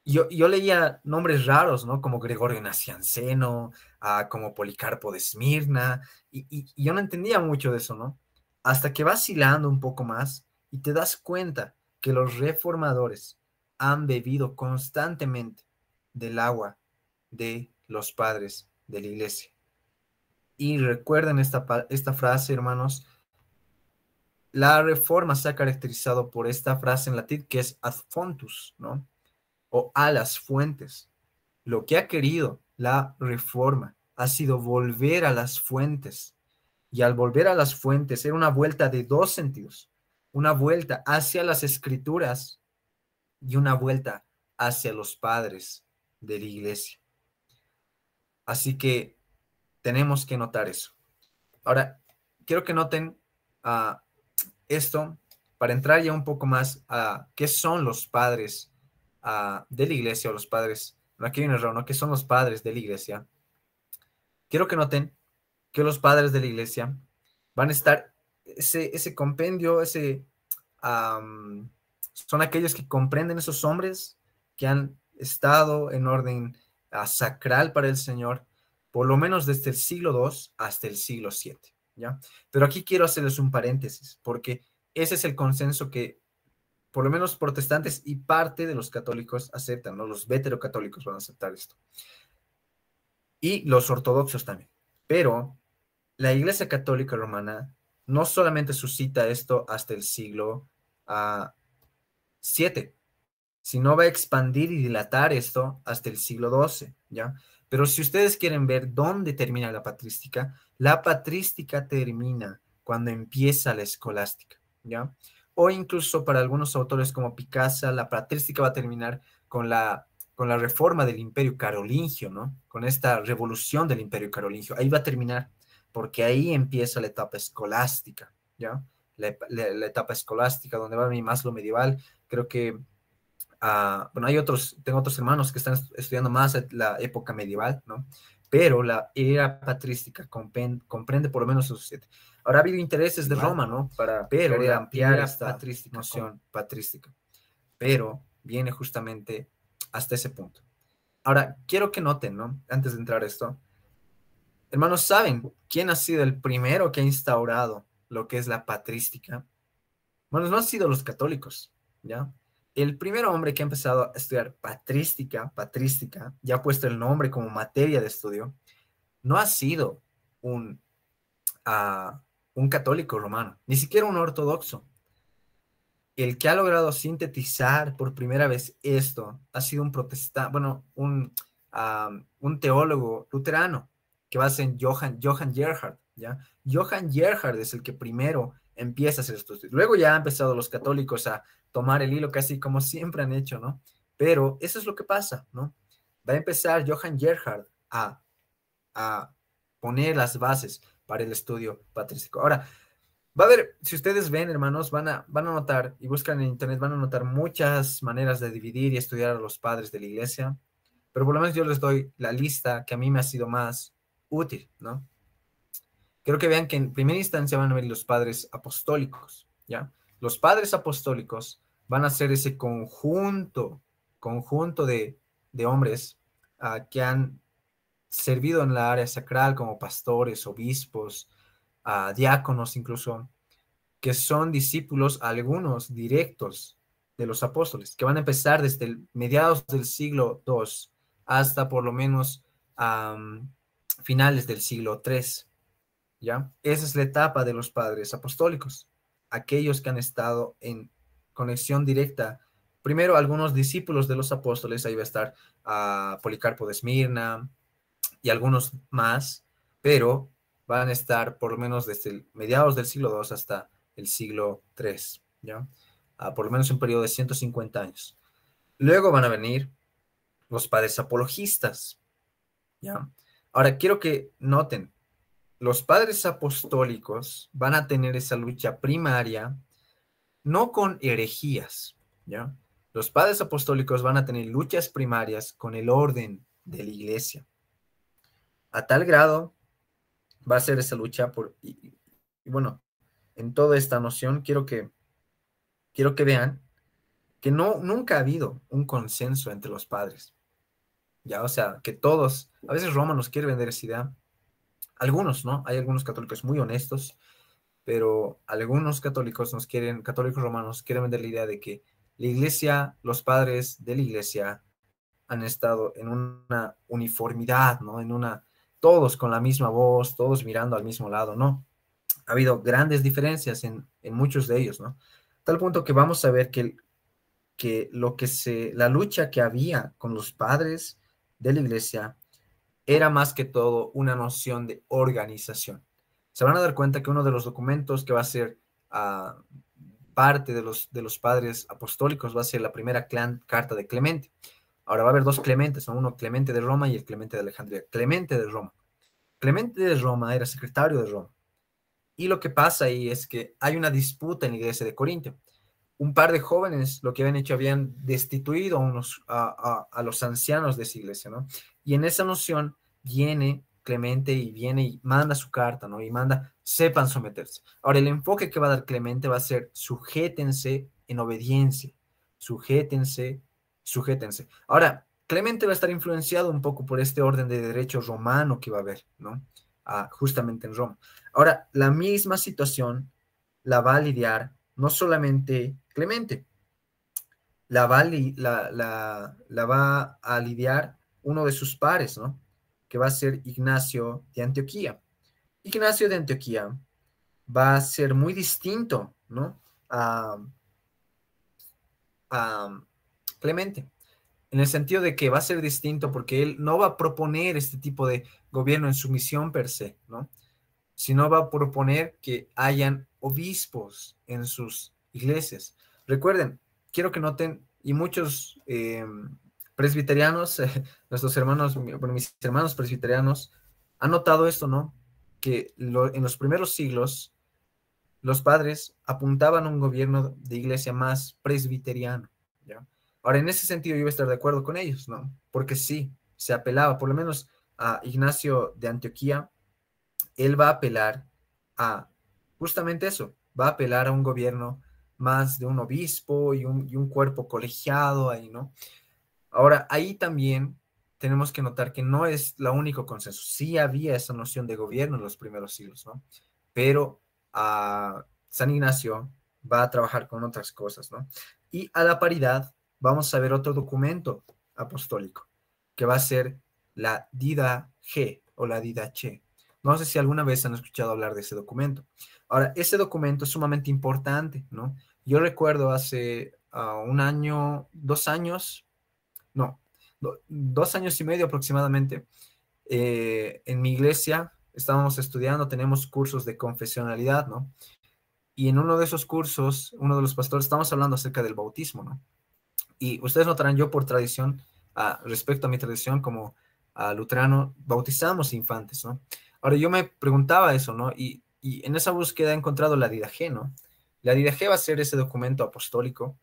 Speaker 2: Yo, yo leía nombres raros, ¿no? Como Gregorio Nacianceno, ah, como Policarpo de Esmirna, y, yo no entendía mucho de eso, ¿no? Hasta que vas un poco más y te das cuenta que los reformadores han bebido constantemente del agua de los padres de la iglesia. Y recuerden esta, esta frase, hermanos, la reforma se ha caracterizado por esta frase en latín que es ad fontus, ¿no? O a las fuentes. Lo que ha querido la reforma ha sido volver a las fuentes. Y al volver a las fuentes era una vuelta de dos sentidos. Una vuelta hacia las escrituras y una vuelta hacia los padres de la iglesia. Así que tenemos que notar eso. Ahora, quiero que noten a esto para entrar ya un poco más a qué son los padres ah, de la iglesia o los padres, no aquí hay error, ¿no? ¿Qué son los padres de la iglesia? Quiero que noten que los padres de la iglesia van a estar, ese, ese compendio, ese, son aquellos que comprenden esos hombres que han estado en orden ah, sacral para el Señor, por lo menos desde el siglo II hasta el siglo VII. Pero aquí quiero hacerles un paréntesis, porque ese es el consenso que por lo menos protestantes y parte de los católicos aceptan, ¿no? Los veterocatólicos van a aceptar esto. Y los ortodoxos también. Pero la Iglesia Católica Romana no solamente suscita esto hasta el siglo VII, ah, sino va a expandir y dilatar esto hasta el siglo XII, ¿ya? Pero si ustedes quieren ver dónde termina la patrística, la patrística termina cuando empieza la escolástica, ¿ya? O incluso para algunos autores como Picasso, la patrística va a terminar con la, con la reforma del imperio carolingio, ¿no? Con esta revolución del imperio carolingio. Ahí va a terminar, porque ahí empieza la etapa escolástica, ¿ya? La, la etapa escolástica, donde va a venir más lo medieval. Creo que Ah, bueno, hay otros, tengo otros hermanos que están estudiando más la época medieval, ¿no? Pero la era patrística comprende, por lo menos sus siete. Ahora ha habido intereses de Roma, ¿no? Para pero ampliar esta noción patrística. Pero viene justamente hasta ese punto. Ahora, quiero que noten, ¿no? Antes de entrar a esto, hermanos, ¿saben quién ha sido el primero que ha instaurado lo que es la patrística? Bueno, no han sido los católicos, ¿ya? el primer hombre que ha empezado a estudiar patrística, patrística, ya ha puesto el nombre como materia de estudio, no ha sido un, ah, un católico romano, ni siquiera un ortodoxo. El que ha logrado sintetizar por primera vez esto ha sido un protestante, bueno, un, un teólogo luterano que va a ser Johann, Johann Gerhard, ¿ya? Johann Gerhard es el que primero empieza a hacer estos. Luego ya han empezado los católicos a tomar el hilo casi como siempre han hecho, ¿no? Pero eso es lo que pasa, ¿no? Va a empezar Johann Gerhard a, poner las bases para el estudio patrístico. Ahora, va a ver si ustedes ven, hermanos, van a, van a notar y buscan en internet, van a notar muchas maneras de dividir y estudiar a los padres de la iglesia, pero por lo menos yo les doy la lista que a mí me ha sido más útil, ¿no? Quiero que vean que en primera instancia van a ver los padres apostólicos, ¿ya? Los padres apostólicos van a ser ese conjunto, conjunto de, hombres ah, que han servido en la área sacral como pastores, obispos, ah, diáconos incluso, que son discípulos algunos directos de los apóstoles, que van a empezar desde mediados del siglo II hasta por lo menos finales del siglo III. Esa es la etapa de los padres apostólicos, aquellos que han estado en conexión directa. Primero, algunos discípulos de los apóstoles, ahí va a estar a ah, Policarpo de Esmirna y algunos más, pero van a estar por lo menos desde mediados del siglo II hasta el siglo III, ¿ya? Ah, por lo menos un periodo de 150 años. Luego van a venir los padres apologistas, ¿ya? Ahora, quiero que noten, los padres apostólicos van a tener esa lucha primaria, no con herejías, ¿ya? Los padres apostólicos van a tener luchas primarias con el orden de la iglesia. A tal grado va a ser esa lucha por... Y, bueno, en toda esta noción quiero que, quiero que vean que no, nunca ha habido un consenso entre los padres. Ya, o sea, que todos, a veces Roma nos quiere vender esa idea algunos, ¿no? Hay algunos católicos muy honestos, pero algunos católicos nos quieren, católicos romanos, quieren vender la idea de que la iglesia, los padres de la iglesia han estado en una uniformidad, ¿no? En una, todos con la misma voz, todos mirando al mismo lado, ¿no? Ha habido grandes diferencias en, muchos de ellos, ¿no? Tal punto que vamos a ver que, que lo que se, la lucha que había con los padres de la iglesia era más que todo una noción de organización. Se van a dar cuenta que uno de los documentos que va a ser ah, parte de los, de los padres apostólicos va a ser la primera carta de Clemente. Ahora va a haber dos Clementes, uno Clemente de Roma y el Clemente de Alejandría. Clemente de Roma. Clemente de Roma era secretario de Roma. Y lo que pasa ahí es que hay una disputa en la iglesia de Corinto. Un par de jóvenes lo que habían hecho habían destituido a, a los ancianos de esa iglesia, ¿no? Y en esa noción viene Clemente y viene y manda su carta, ¿no? Y manda, sepan someterse. Ahora, el enfoque que va a dar Clemente va a ser, sujétense en obediencia, sujétense, sujétense. Ahora, Clemente va a estar influenciado un poco por este orden de derecho romano que va a haber, ¿no? Ah, justamente en Roma. Ahora, la misma situación la va a lidiar no solamente Clemente, la va, la va a lidiar uno de sus pares, ¿no? Que va a ser Ignacio de Antioquía. Ignacio de Antioquía va a ser muy distinto, ¿no? A, Clemente, en el sentido de que va a ser distinto porque él no va a proponer este tipo de gobierno en su misión per se, ¿no? Sino va a proponer que hayan obispos en sus iglesias. Recuerden, quiero que noten, y muchos eh, presbiterianos, eh, *laughs* nuestros hermanos, mis hermanos presbiterianos, han notado esto, ¿no? Que en los primeros siglos los padres apuntaban a un gobierno de iglesia más presbiteriano. ¿ya? Ahora, en ese sentido yo iba a estar de acuerdo con ellos, ¿no? Porque sí, se apelaba, por lo menos a Ignacio de Antioquía, él va a apelar a justamente eso, va a apelar a un gobierno más de un obispo y un, y un cuerpo colegiado ahí, ¿no? Ahora, ahí también tenemos que notar que no es la único consenso. Sí había esa noción de gobierno en los primeros siglos, ¿no? Pero ah, San Ignacio va a trabajar con otras cosas, ¿no? Y a la paridad vamos a ver otro documento apostólico, que va a ser la Dida G o la Dida Che. No sé si alguna vez han escuchado hablar de ese documento. Ahora, ese documento es sumamente importante, ¿no? Yo recuerdo hace ah, un año, dos años, no, dos años y medio aproximadamente, eh, en mi iglesia estábamos estudiando, tenemos cursos de confesionalidad, ¿no? Y en uno de esos cursos, uno de los pastores, estamos hablando acerca del bautismo, ¿no? Y ustedes notarán, yo por tradición, ah, respecto a mi tradición como ah, luterano, bautizamos infantes, ¿no? Ahora yo me preguntaba eso, ¿no? Y, en esa búsqueda he encontrado la Didaje, ¿no? La Didaje va a ser ese documento apostólico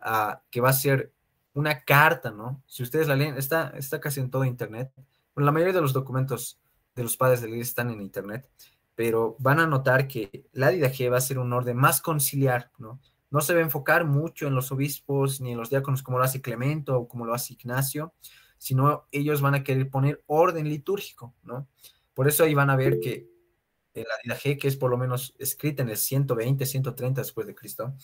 Speaker 2: ah, que va a ser una carta, ¿no? Si ustedes la leen, está, está casi en todo Internet. Bueno, la mayoría de los documentos de los padres de la iglesia están en Internet, pero van a notar que la G va a ser un orden más conciliar, ¿no? No se va a enfocar mucho en los obispos ni en los diáconos como lo hace Clemente o como lo hace Ignacio, sino ellos van a querer poner orden litúrgico, ¿no? Por eso ahí van a ver que la G, que es por lo menos escrita en el 120, 130 después de Cristo,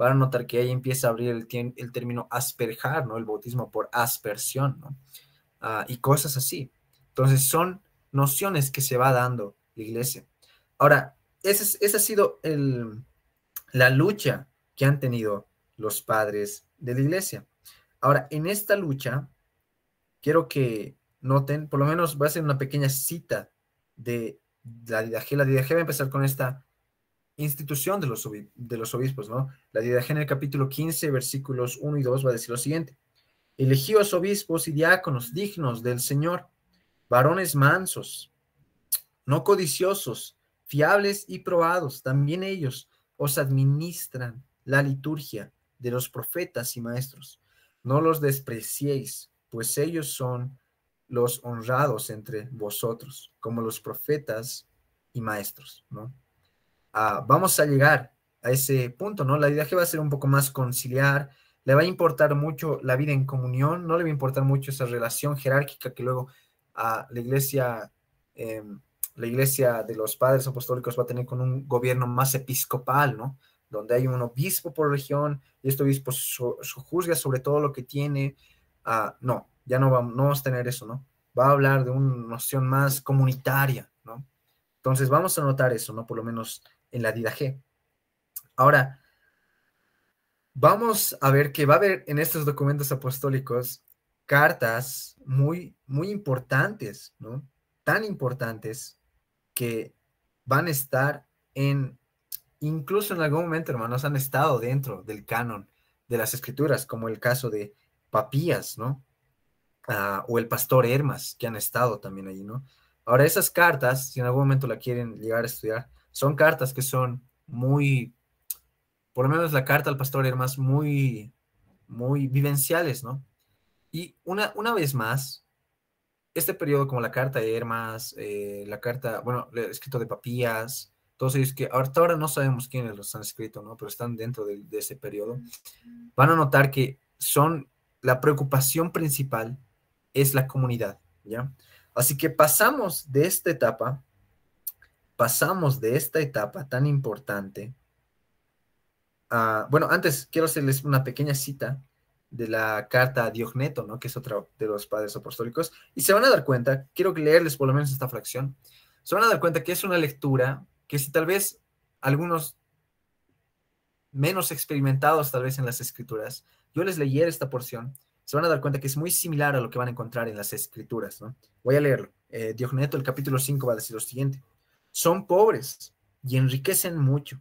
Speaker 2: van a notar que ahí empieza a abrir el, el término asperjar, ¿no? El bautismo por aspersión, ¿no? Ah, y cosas así. Entonces son nociones que se va dando la iglesia. Ahora, esa, ha sido el, la lucha que han tenido los padres de la iglesia. Ahora, en esta lucha, quiero que noten, por lo menos voy a hacer una pequeña cita de la didagé. La didagé va a empezar con esta institución de los, de los obispos, ¿no? La didágena en el capítulo 15, versículos 1 y 2 va a decir lo siguiente. Elegíos obispos y diáconos dignos del Señor, varones mansos, no codiciosos, fiables y probados, también ellos os administran la liturgia de los profetas y maestros. No los despreciéis, pues ellos son los honrados entre vosotros, como los profetas y maestros, ¿no? vamos a llegar a ese punto, ¿no? La idea que va a ser un poco más conciliar, le va a importar mucho la vida en comunión, no le va a importar mucho esa relación jerárquica que luego a la iglesia, em, la iglesia de los padres apostólicos va a tener con un gobierno más episcopal, ¿no? Donde hay un obispo por región y este obispo su juzga sobre todo lo que tiene. Ah, no, ya no vamos, no vamos a tener eso, ¿no? Va a hablar de una noción más comunitaria, ¿no? Entonces vamos a notar eso, ¿no? Por lo menos en la G. Ahora, vamos a ver que va a haber en estos documentos apostólicos cartas muy, muy importantes, ¿no? Tan importantes que van a estar en, incluso en algún momento, hermanos, han estado dentro del canon de las escrituras, como el caso de Papías, ¿no? Ah, o el pastor Hermas, que han estado también allí, ¿no? Ahora, esas cartas, si en algún momento la quieren llegar a estudiar, son cartas que son muy, por lo menos la carta al pastor Hermas, muy, muy vivenciales, ¿no? Y una, una vez más, este periodo como la carta de Hermas, eh, la carta, bueno, escrito de Papías, todos ellos que hasta ahora no sabemos quiénes los han escrito, ¿no? Pero están dentro de, de ese periodo, van a notar que son, la preocupación principal es la comunidad, ¿ya? Así que pasamos de esta etapa pasamos de esta etapa tan importante a, bueno, antes quiero hacerles una pequeña cita de la carta a Diogneto, ¿no? que es otra de los padres apostólicos, y se van a dar cuenta, quiero leerles por lo menos esta fracción, se van a dar cuenta que es una lectura que si tal vez algunos menos experimentados tal vez en las escrituras, yo les leyera esta porción, se van a dar cuenta que es muy similar a lo que van a encontrar en las escrituras. Voy a leerlo. Eh, Diogneto, el capítulo 5, va a decir lo siguiente. Son pobres y enriquecen mucho.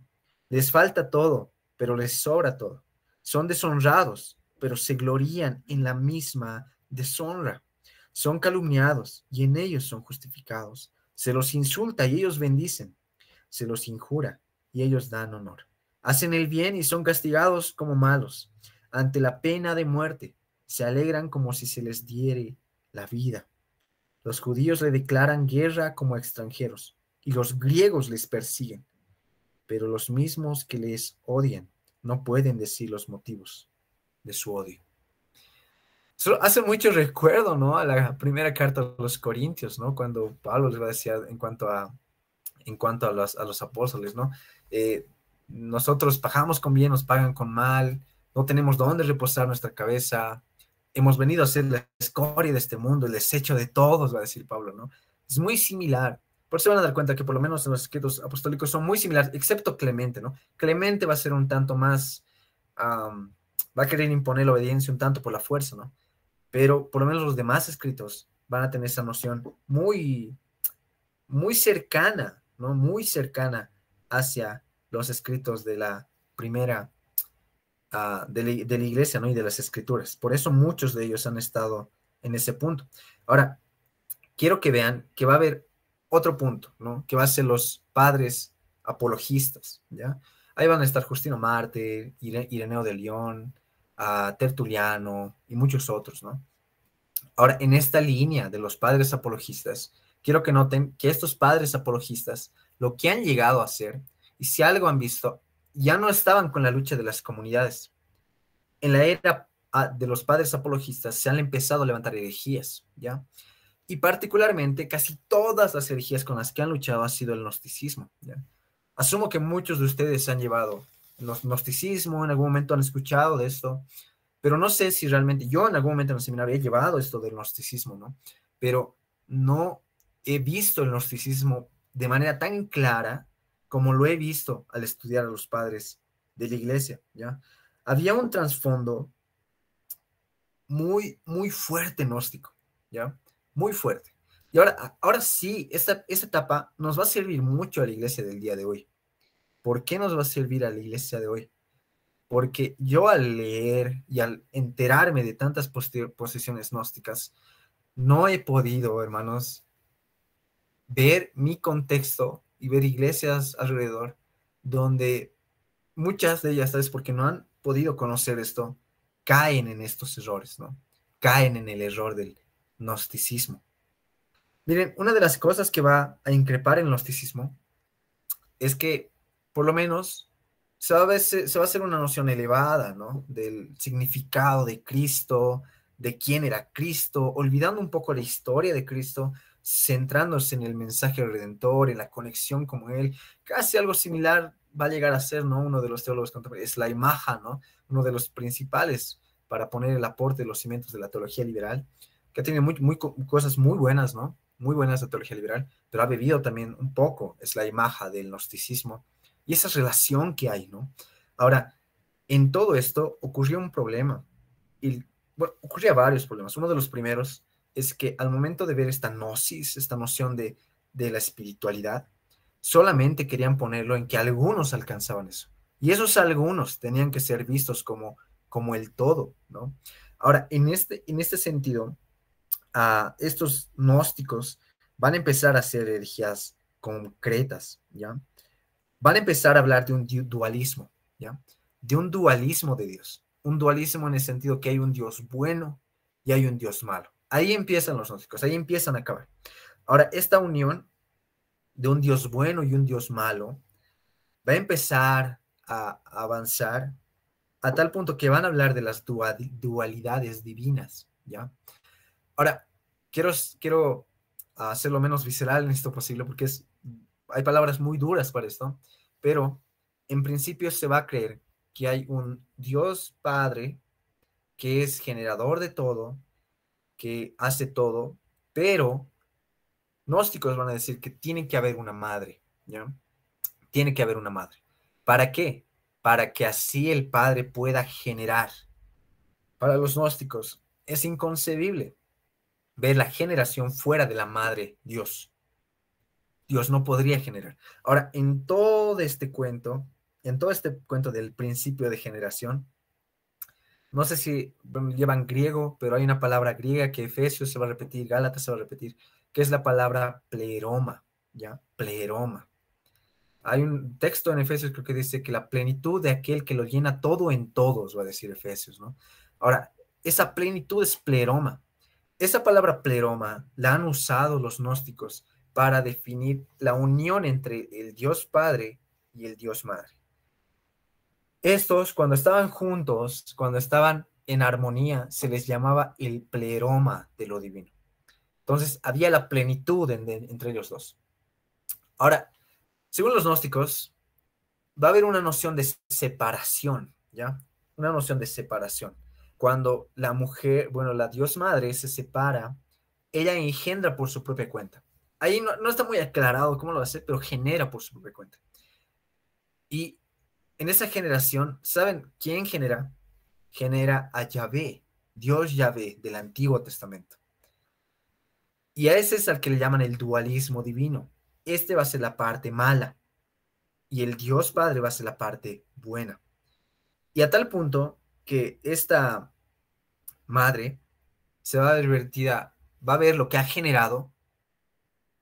Speaker 2: Les falta todo, pero les sobra todo. Son deshonrados, pero se glorían en la misma deshonra. Son calumniados y en ellos son justificados. Se los insulta y ellos bendicen. Se los injura y ellos dan honor. Hacen el bien y son castigados como malos. Ante la pena de muerte, se alegran como si se les diere la vida. Los judíos le declaran guerra como extranjeros y los griegos les persiguen, pero los mismos que les odian no pueden decir los motivos de su odio. Eso hace mucho recuerdo, ¿no? A la primera carta de los Corintios, ¿no? Cuando Pablo les decía en cuanto a, en cuanto a los, apóstoles, ¿no? Eh, nosotros pagamos con bien, nos pagan con mal, no tenemos dónde reposar nuestra cabeza, hemos venido a ser la escoria de este mundo, el desecho de todos, va a decir Pablo, ¿no? Es muy similar por eso van a dar cuenta que por lo menos los escritos apostólicos son muy similares, excepto Clemente, ¿no? Clemente va a ser un tanto más, va a querer imponer la obediencia un tanto por la fuerza, ¿no? Pero por lo menos los demás escritos van a tener esa noción muy, muy cercana, ¿no? Muy cercana hacia los escritos de la primera, ah, de, de la iglesia, ¿no? Y de las escrituras. Por eso muchos de ellos han estado en ese punto. Ahora, quiero que vean que va a haber otro punto, ¿no? Que va a ser los padres apologistas, ¿ya? Ahí van a estar Justino Marte, Ireneo de León, ah, Tertuliano y muchos otros, ¿no? Ahora, en esta línea de los padres apologistas, quiero que noten que estos padres apologistas, lo que han llegado a hacer, y si algo han visto, ya no estaban con la lucha de las comunidades. En la era ah, de los padres apologistas se han empezado a levantar herejías, ¿ya? Y particularmente, casi todas las herejías con las que han luchado ha sido el gnosticismo. Asumo que muchos de ustedes han llevado el gnosticismo, en algún momento han escuchado de esto, pero no sé si realmente, yo en algún momento en el seminario he llevado esto del gnosticismo, ¿no? Pero no he visto el gnosticismo de manera tan clara como lo he visto al estudiar a los padres de la iglesia, ¿ya? Había un trasfondo muy, muy fuerte gnóstico, ¿ya? muy fuerte. Y ahora, ahora sí, esta, esta etapa nos va a servir mucho a la iglesia del día de hoy. ¿Por qué nos va a servir a la iglesia de hoy? Porque yo al leer y al enterarme de tantas posiciones gnósticas, no he podido, hermanos, ver mi contexto y ver iglesias alrededor donde muchas de ellas, ¿sabes? Porque no han podido conocer esto, caen en estos errores, ¿no? Caen en el error del, gnosticismo. Miren, una de las cosas que va a increpar el gnosticismo es que, por lo menos, se va a, hacer una noción elevada, ¿no? Del significado de Cristo, de quién era Cristo, olvidando un poco la historia de Cristo, centrándose en el mensaje redentor, en la conexión como él, casi algo similar va a llegar a ser, ¿no? Uno de los teólogos contemporáneos, es la imagen, ¿no? Uno de los principales para poner el aporte de los cimientos de la teología liberal que ha tenido muy, cosas muy buenas, ¿no? Muy buenas de teología liberal, pero ha bebido también un poco, es la imagen del gnosticismo y esa relación que hay, ¿no? Ahora, en todo esto ocurrió un problema, y bueno, ocurría varios problemas. Uno de los primeros es que al momento de ver esta gnosis, esta noción de, la espiritualidad, solamente querían ponerlo en que algunos alcanzaban eso. Y esos algunos tenían que ser vistos como, como el todo, ¿no? Ahora, en este, en este sentido, a estos gnósticos van a empezar a hacer energías concretas, ¿ya? Van a empezar a hablar de un dualismo, ¿ya? De un dualismo de Dios. Un dualismo en el sentido que hay un Dios bueno y hay un Dios malo. Ahí empiezan los gnósticos, ahí empiezan a acabar. Ahora, esta unión de un Dios bueno y un Dios malo va a empezar a avanzar a tal punto que van a hablar de las dualidades divinas, ¿ya? Ahora, quiero, quiero ah, hacer lo menos visceral en esto posible porque hay palabras muy duras para esto, pero en principio se va a creer que hay un Dios Padre que es generador de todo, que hace todo, pero gnósticos van a decir que tiene que haber una madre, ¿ya? Tiene que haber una madre. ¿Para qué? Para que así el Padre pueda generar. Para los gnósticos es inconcebible Ver la generación fuera de la madre, Dios. Dios no podría generar. Ahora, en todo este cuento, en todo este cuento del principio de generación, no sé si llevan griego, pero hay una palabra griega que Efesios se va a repetir, Gálatas se va a repetir, que es la palabra pleroma, ¿ya? Pleroma. Hay un texto en Efesios creo que dice que la plenitud de aquel que lo llena todo en todos, va a decir Efesios, ¿no? Ahora, esa plenitud es pleroma. Esa palabra pleroma la han usado los gnósticos para definir la unión entre el Dios Padre y el Dios Madre. Estos, cuando estaban juntos, cuando estaban en armonía, se les llamaba el pleroma de lo divino. Entonces, había la plenitud entre ellos dos. Ahora, según los gnósticos, va a haber una noción de separación, ¿ya? Una noción de separación cuando la mujer, bueno, la Dios Madre se separa, ella engendra por su propia cuenta. Ahí no, está muy aclarado cómo lo hace, pero genera por su propia cuenta. Y en esa generación, ¿saben quién genera? Genera a Yahvé, Dios Yahvé del Antiguo Testamento. Y a ese es al que le llaman el dualismo divino. Este va a ser la parte mala y el Dios Padre va a ser la parte buena. Y a tal punto que esta madre se va a divertida, va a ver lo que ha generado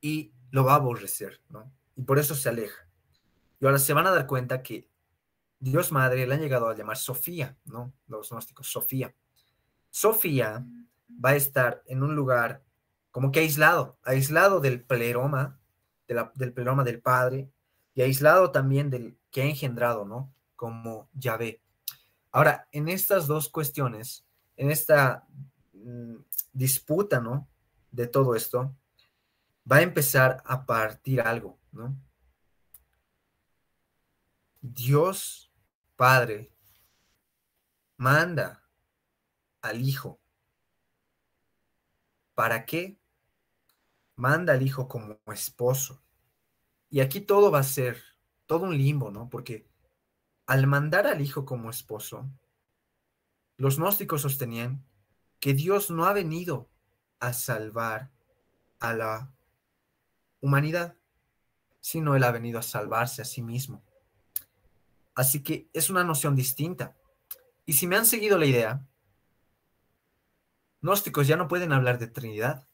Speaker 2: y lo va a aborrecer, ¿no? Y por eso se aleja. Y ahora se van a dar cuenta que Dios Madre le han llegado a llamar Sofía, ¿no? Los gnósticos, Sofía. Sofía va a estar en un lugar como que aislado, aislado del pleroma, del pleroma del Padre, y aislado también del que ha engendrado, ¿no? Como Yahvé. Ahora, en estas dos cuestiones, en esta mm, disputa, ¿no? De todo esto, va a empezar a partir algo, ¿no? Dios Padre manda al Hijo. ¿Para qué? Manda al Hijo como esposo. Y aquí todo va a ser todo un limbo, ¿no? Porque al mandar al Hijo como esposo, los gnósticos sostenían que Dios no ha venido a salvar a la humanidad, sino Él ha venido a salvarse a sí mismo. Así que es una noción distinta. Y si me han seguido la idea, gnósticos ya no pueden hablar de Trinidad.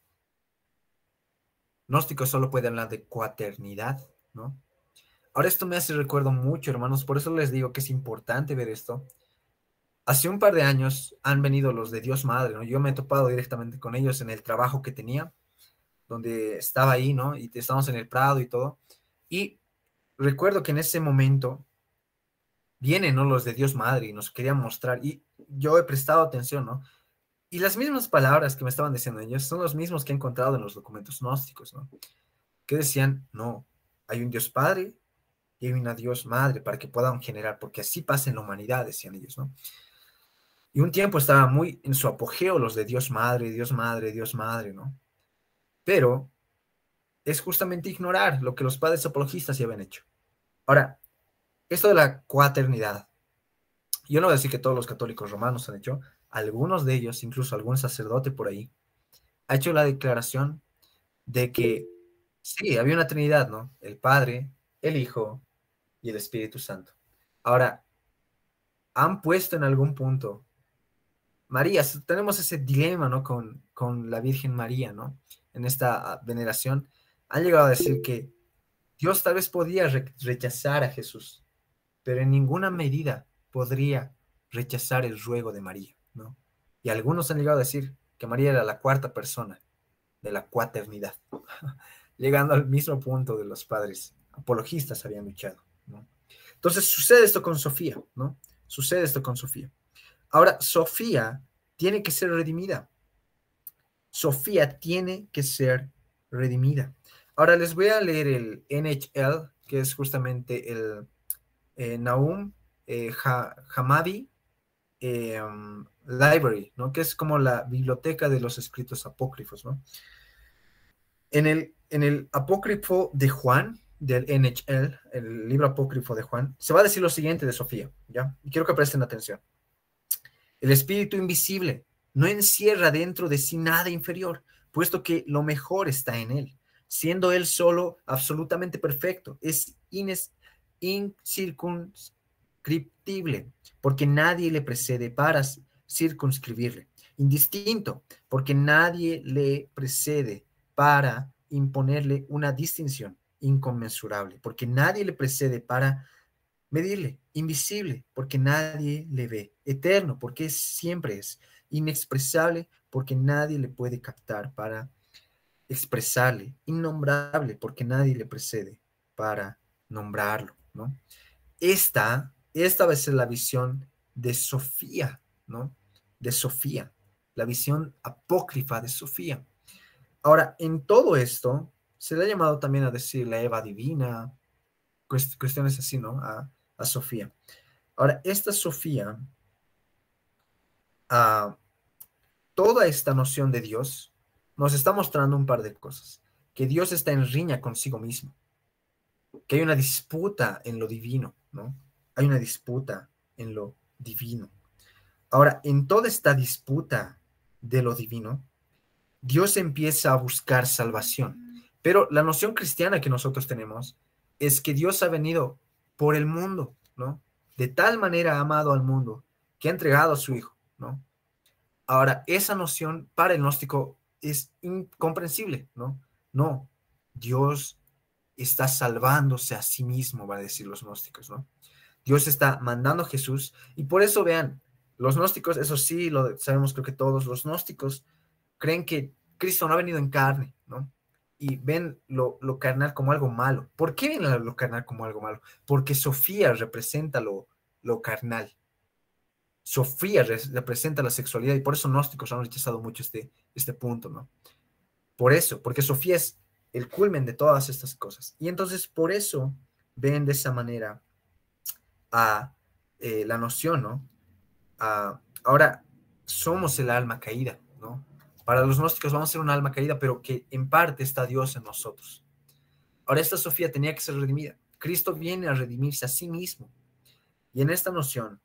Speaker 2: Gnósticos solo pueden hablar de cuaternidad, ¿no? Ahora esto me hace recuerdo mucho, hermanos, por eso les digo que es importante ver esto. Hace un par de años han venido los de Dios Madre, ¿no? Yo me he topado directamente con ellos en el trabajo que tenía, donde estaba ahí, ¿no? Y estábamos en el Prado y todo. Y recuerdo que en ese momento vienen, ¿no? Los de Dios Madre y nos querían mostrar. Y yo he prestado atención, ¿no? Y las mismas palabras que me estaban diciendo ellos son los mismos que he encontrado en los documentos gnósticos, ¿no? Que decían, no, hay un Dios Padre, lleven Dios Madre para que puedan generar, porque así pasa en la humanidad, decían ellos, ¿no? Y un tiempo estaba muy en su apogeo los de Dios Madre, Dios Madre, Dios Madre, ¿no? Pero es justamente ignorar lo que los padres apologistas ya habían hecho. Ahora, esto de la cuaternidad, yo no voy a decir que todos los católicos romanos han hecho, algunos de ellos, incluso algún sacerdote por ahí, ha hecho la declaración de que sí, había una Trinidad, ¿no? El Padre, el Hijo y el Espíritu Santo. Ahora, han puesto en algún punto, María, tenemos ese dilema, ¿no? Con, con la Virgen María, ¿no? En esta ah, veneración, han llegado a decir que Dios tal vez podía rechazar a Jesús, pero en ninguna medida podría rechazar el ruego de María, ¿no? Y algunos han llegado a decir que María era la cuarta persona de la cuaternidad, *laughs* llegando al mismo punto de los padres apologistas habían luchado. Entonces sucede esto con Sofía, ¿no? Sucede esto con Sofía. Ahora, Sofía tiene que ser redimida. Sofía tiene que ser redimida. Ahora les voy a leer el NHL, que es justamente el eh, Naum eh, Hamadi eh, mm, Library, ¿no? Que es como la biblioteca de los escritos apócrifos, ¿no? En el, en el apócrifo de Juan, del NHL, el libro apócrifo de Juan, se va a decir lo siguiente de Sofía, ¿ya? Y quiero que presten atención. El espíritu invisible no encierra dentro de sí nada inferior, puesto que lo mejor está en él, siendo él solo absolutamente perfecto, es incircunscriptible, porque nadie le precede para circunscribirle, indistinto, porque nadie le precede para imponerle una distinción inconmensurable, porque nadie le precede para medirle, invisible, porque nadie le ve, eterno, porque siempre es, inexpresable, porque nadie le puede captar para expresarle, innombrable, porque nadie le precede para nombrarlo, ¿no? Esta, esta va a ser la visión de Sofía, ¿no? De Sofía, la visión apócrifa de Sofía. Ahora, en todo esto, se le ha llamado también a decir la Eva divina, cuestiones así, ¿no? A, Sofía. Ahora, esta Sofía, ah, toda esta noción de Dios nos está mostrando un par de cosas. Que Dios está en riña consigo mismo, que hay una disputa en lo divino, ¿no? Hay una disputa en lo divino. Ahora, en toda esta disputa de lo divino, Dios empieza a buscar salvación. Pero la noción cristiana que nosotros tenemos es que Dios ha venido por el mundo, ¿no? De tal manera ha amado al mundo que ha entregado a su Hijo, ¿no? Ahora, esa noción para el gnóstico es incomprensible, ¿no? No, Dios está salvándose a sí mismo, va a decir los gnósticos, ¿no? Dios está mandando a Jesús y por eso vean, los gnósticos, eso sí, lo sabemos creo que todos, los gnósticos creen que Cristo no ha venido en carne, ¿no? y ven lo, carnal como algo malo. ¿Por qué ven lo carnal como algo malo? Porque Sofía representa lo, lo carnal. Sofía representa la sexualidad y por eso gnósticos han rechazado mucho este, este punto, ¿no? Por eso, porque Sofía es el culmen de todas estas cosas. Y entonces por eso ven de esa manera a eh, la noción, ¿no? ahora, somos el alma caída, ¿no? Para los gnósticos vamos a ser un alma caída, pero que en parte está Dios en nosotros. Ahora esta Sofía tenía que ser redimida. Cristo viene a redimirse a sí mismo. Y en esta noción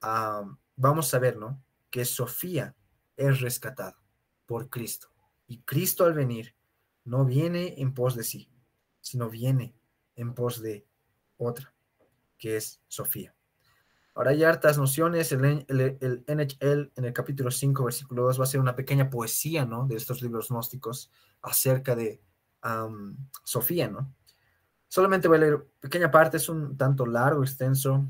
Speaker 2: ah, vamos a ver, ¿no? Que Sofía es rescatada por Cristo. Y Cristo al venir no viene en pos de sí, sino viene en pos de otra, que es Sofía. Ahora hay hartas nociones. El, NHL en el capítulo 5, versículo 2, va a ser una pequeña poesía, ¿no? De estos libros gnósticos acerca de Sofía, ¿no? Solamente voy a leer pequeña parte, es un tanto largo, extenso.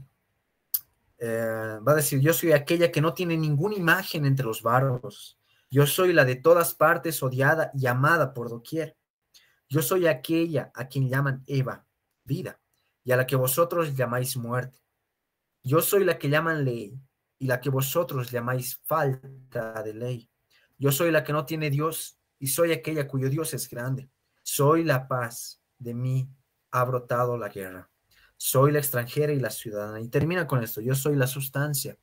Speaker 2: Eh, va a decir, yo soy aquella que no tiene ninguna imagen entre los barros. Yo soy la de todas partes odiada y amada por doquier. Yo soy aquella a quien llaman Eva, vida, y a la que vosotros llamáis muerte. Yo soy la que llaman ley y la que vosotros llamáis falta de ley. Yo soy la que no tiene Dios y soy aquella cuyo Dios es grande. Soy la paz, de mí ha brotado la guerra. Soy la extranjera y la ciudadana. Y termina con esto, yo soy la sustancia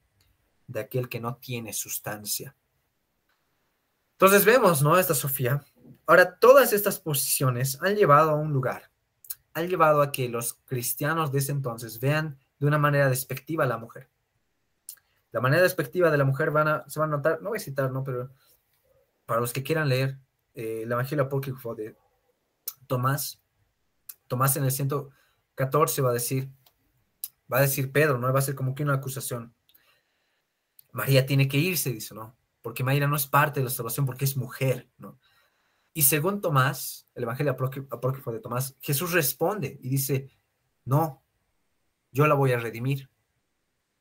Speaker 2: de aquel que no tiene sustancia. Entonces vemos, ¿no? Esta Sofía. Ahora, todas estas posiciones han llevado a un lugar, han llevado a que los cristianos de ese entonces vean de una manera despectiva a la mujer. La manera despectiva de la mujer van a, se va a notar, no voy a citar, ¿no? Pero para los que quieran leer eh, el Evangelio Apócrifo de Tomás, Tomás en el 114 va a decir, va a decir Pedro, ¿no? Va a ser como que una acusación. María tiene que irse, dice, ¿no? Porque María no es parte de la salvación porque es mujer, ¿no? Y según Tomás, el Evangelio apócrifo de Tomás, Jesús responde y dice, no, yo la voy a redimir,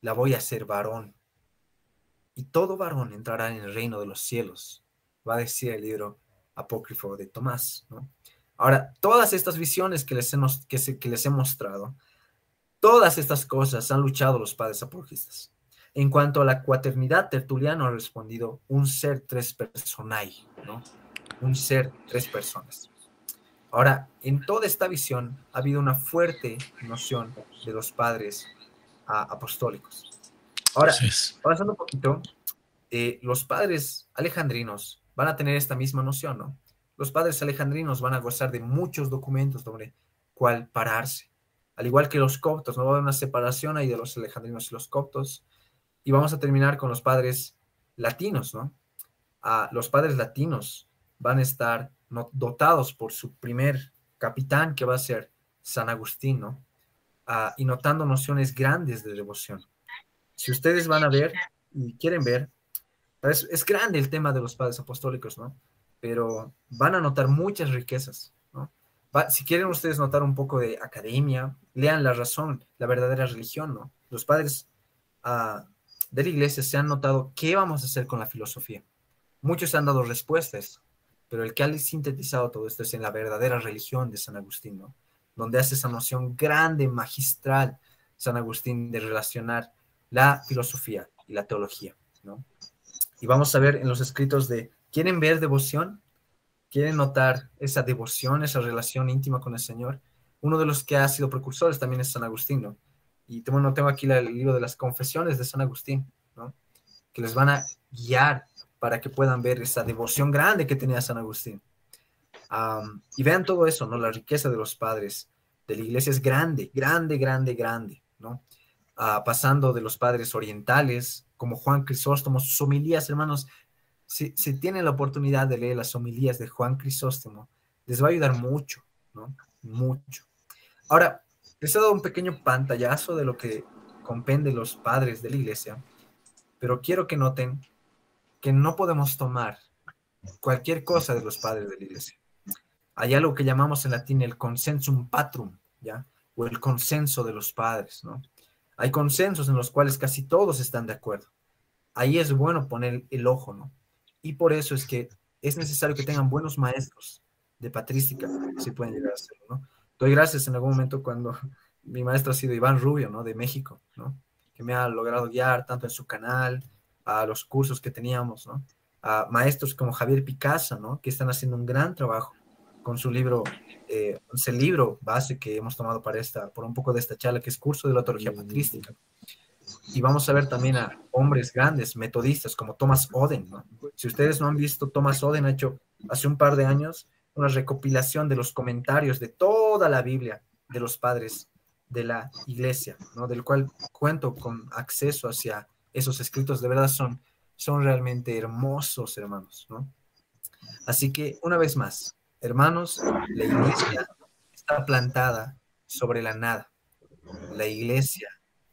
Speaker 2: la voy a hacer varón. Y todo varón entrará en el reino de los cielos, va a decir el libro apócrifo de Tomás. Ahora, todas estas visiones que les, he mostrado, todas estas cosas han luchado los padres apócrifos. En cuanto a la cuaternidad, Tertuliano ha respondido un ser tres personas, Un ser tres personas. Ahora, en toda esta visión ha habido una fuerte noción de los padres apostólicos. Ahora, pasando un poquito, eh, los padres alejandrinos van a tener esta misma noción, ¿no? Los padres alejandrinos van a gozar de muchos documentos sobre cuál pararse, al igual que los coptos, no va a haber una separación ahí de los alejandrinos y los coptos. Y vamos a terminar con los padres latinos, ¿no? Ah, los padres latinos van a estar dotados por su primer capitán, que va a ser San Agustín, ah, y notando nociones grandes de devoción. Si ustedes van a ver y quieren ver, es, grande el tema de los padres apostólicos, ¿no? Pero van a notar muchas riquezas, ¿no? si quieren ustedes notar un poco de academia, lean la razón, la verdadera religión, ¿no? Los padres ah, de la iglesia se han notado qué vamos a hacer con la filosofía. Muchos han dado respuestas, pero el que ha sintetizado todo esto es en la verdadera religión de San Agustín, ¿no? Donde hace esa noción grande, magistral, San Agustín, de relacionar la filosofía y la teología, ¿no? Y vamos a ver en los escritos de, ¿quieren ver devoción? ¿Quieren notar esa devoción, esa relación íntima con el Señor? Uno de los que ha sido precursores también es San Agustín, ¿no? Y tengo, no tengo aquí el libro de las confesiones de San Agustín, ¿no? Que les van a guiar para que puedan ver esa devoción grande que tenía San Agustín. y vean todo eso, ¿no? La riqueza de los padres de la iglesia es grande, grande, grande, grande, ¿no? Ah, pasando de los padres orientales, como Juan Crisóstomo, sus homilías, hermanos, si, si tienen la oportunidad de leer las homilías de Juan Crisóstomo, les va a ayudar mucho, ¿no? Mucho. Ahora, les he dado un pequeño pantallazo de lo que compende los padres de la iglesia, pero quiero que noten que no podemos tomar cualquier cosa de los padres de la iglesia. Hay algo que llamamos en latín el consensum patrum, ¿ya? O el consenso de los padres, ¿no? Hay consensos en los cuales casi todos están de acuerdo. Ahí es bueno poner el ojo, ¿no? Y por eso es que es necesario que tengan buenos maestros de patrística, si pueden llegar a hacerlo, ¿no? Doy gracias en algún momento cuando mi maestro ha sido Iván Rubio, ¿no? De México, ¿no? Que me ha logrado guiar tanto en su canal, a los cursos que teníamos, ¿no? A maestros como Javier Picasso, ¿no? Que están haciendo un gran trabajo con su libro, eh, ese libro base que hemos tomado para esta, por un poco de esta charla, que es Curso de la Teología mm. Patrística. Y vamos a ver también a hombres grandes, metodistas, como Thomas Oden, ¿no? Si ustedes no han visto, Thomas Oden ha hecho hace un par de años una recopilación de los comentarios de toda la Biblia de los padres de la iglesia, ¿no? Del cual cuento con acceso hacia esos escritos de verdad son, son realmente hermosos, hermanos, ¿no? Así que, una vez más, hermanos, la iglesia está plantada sobre la nada. La iglesia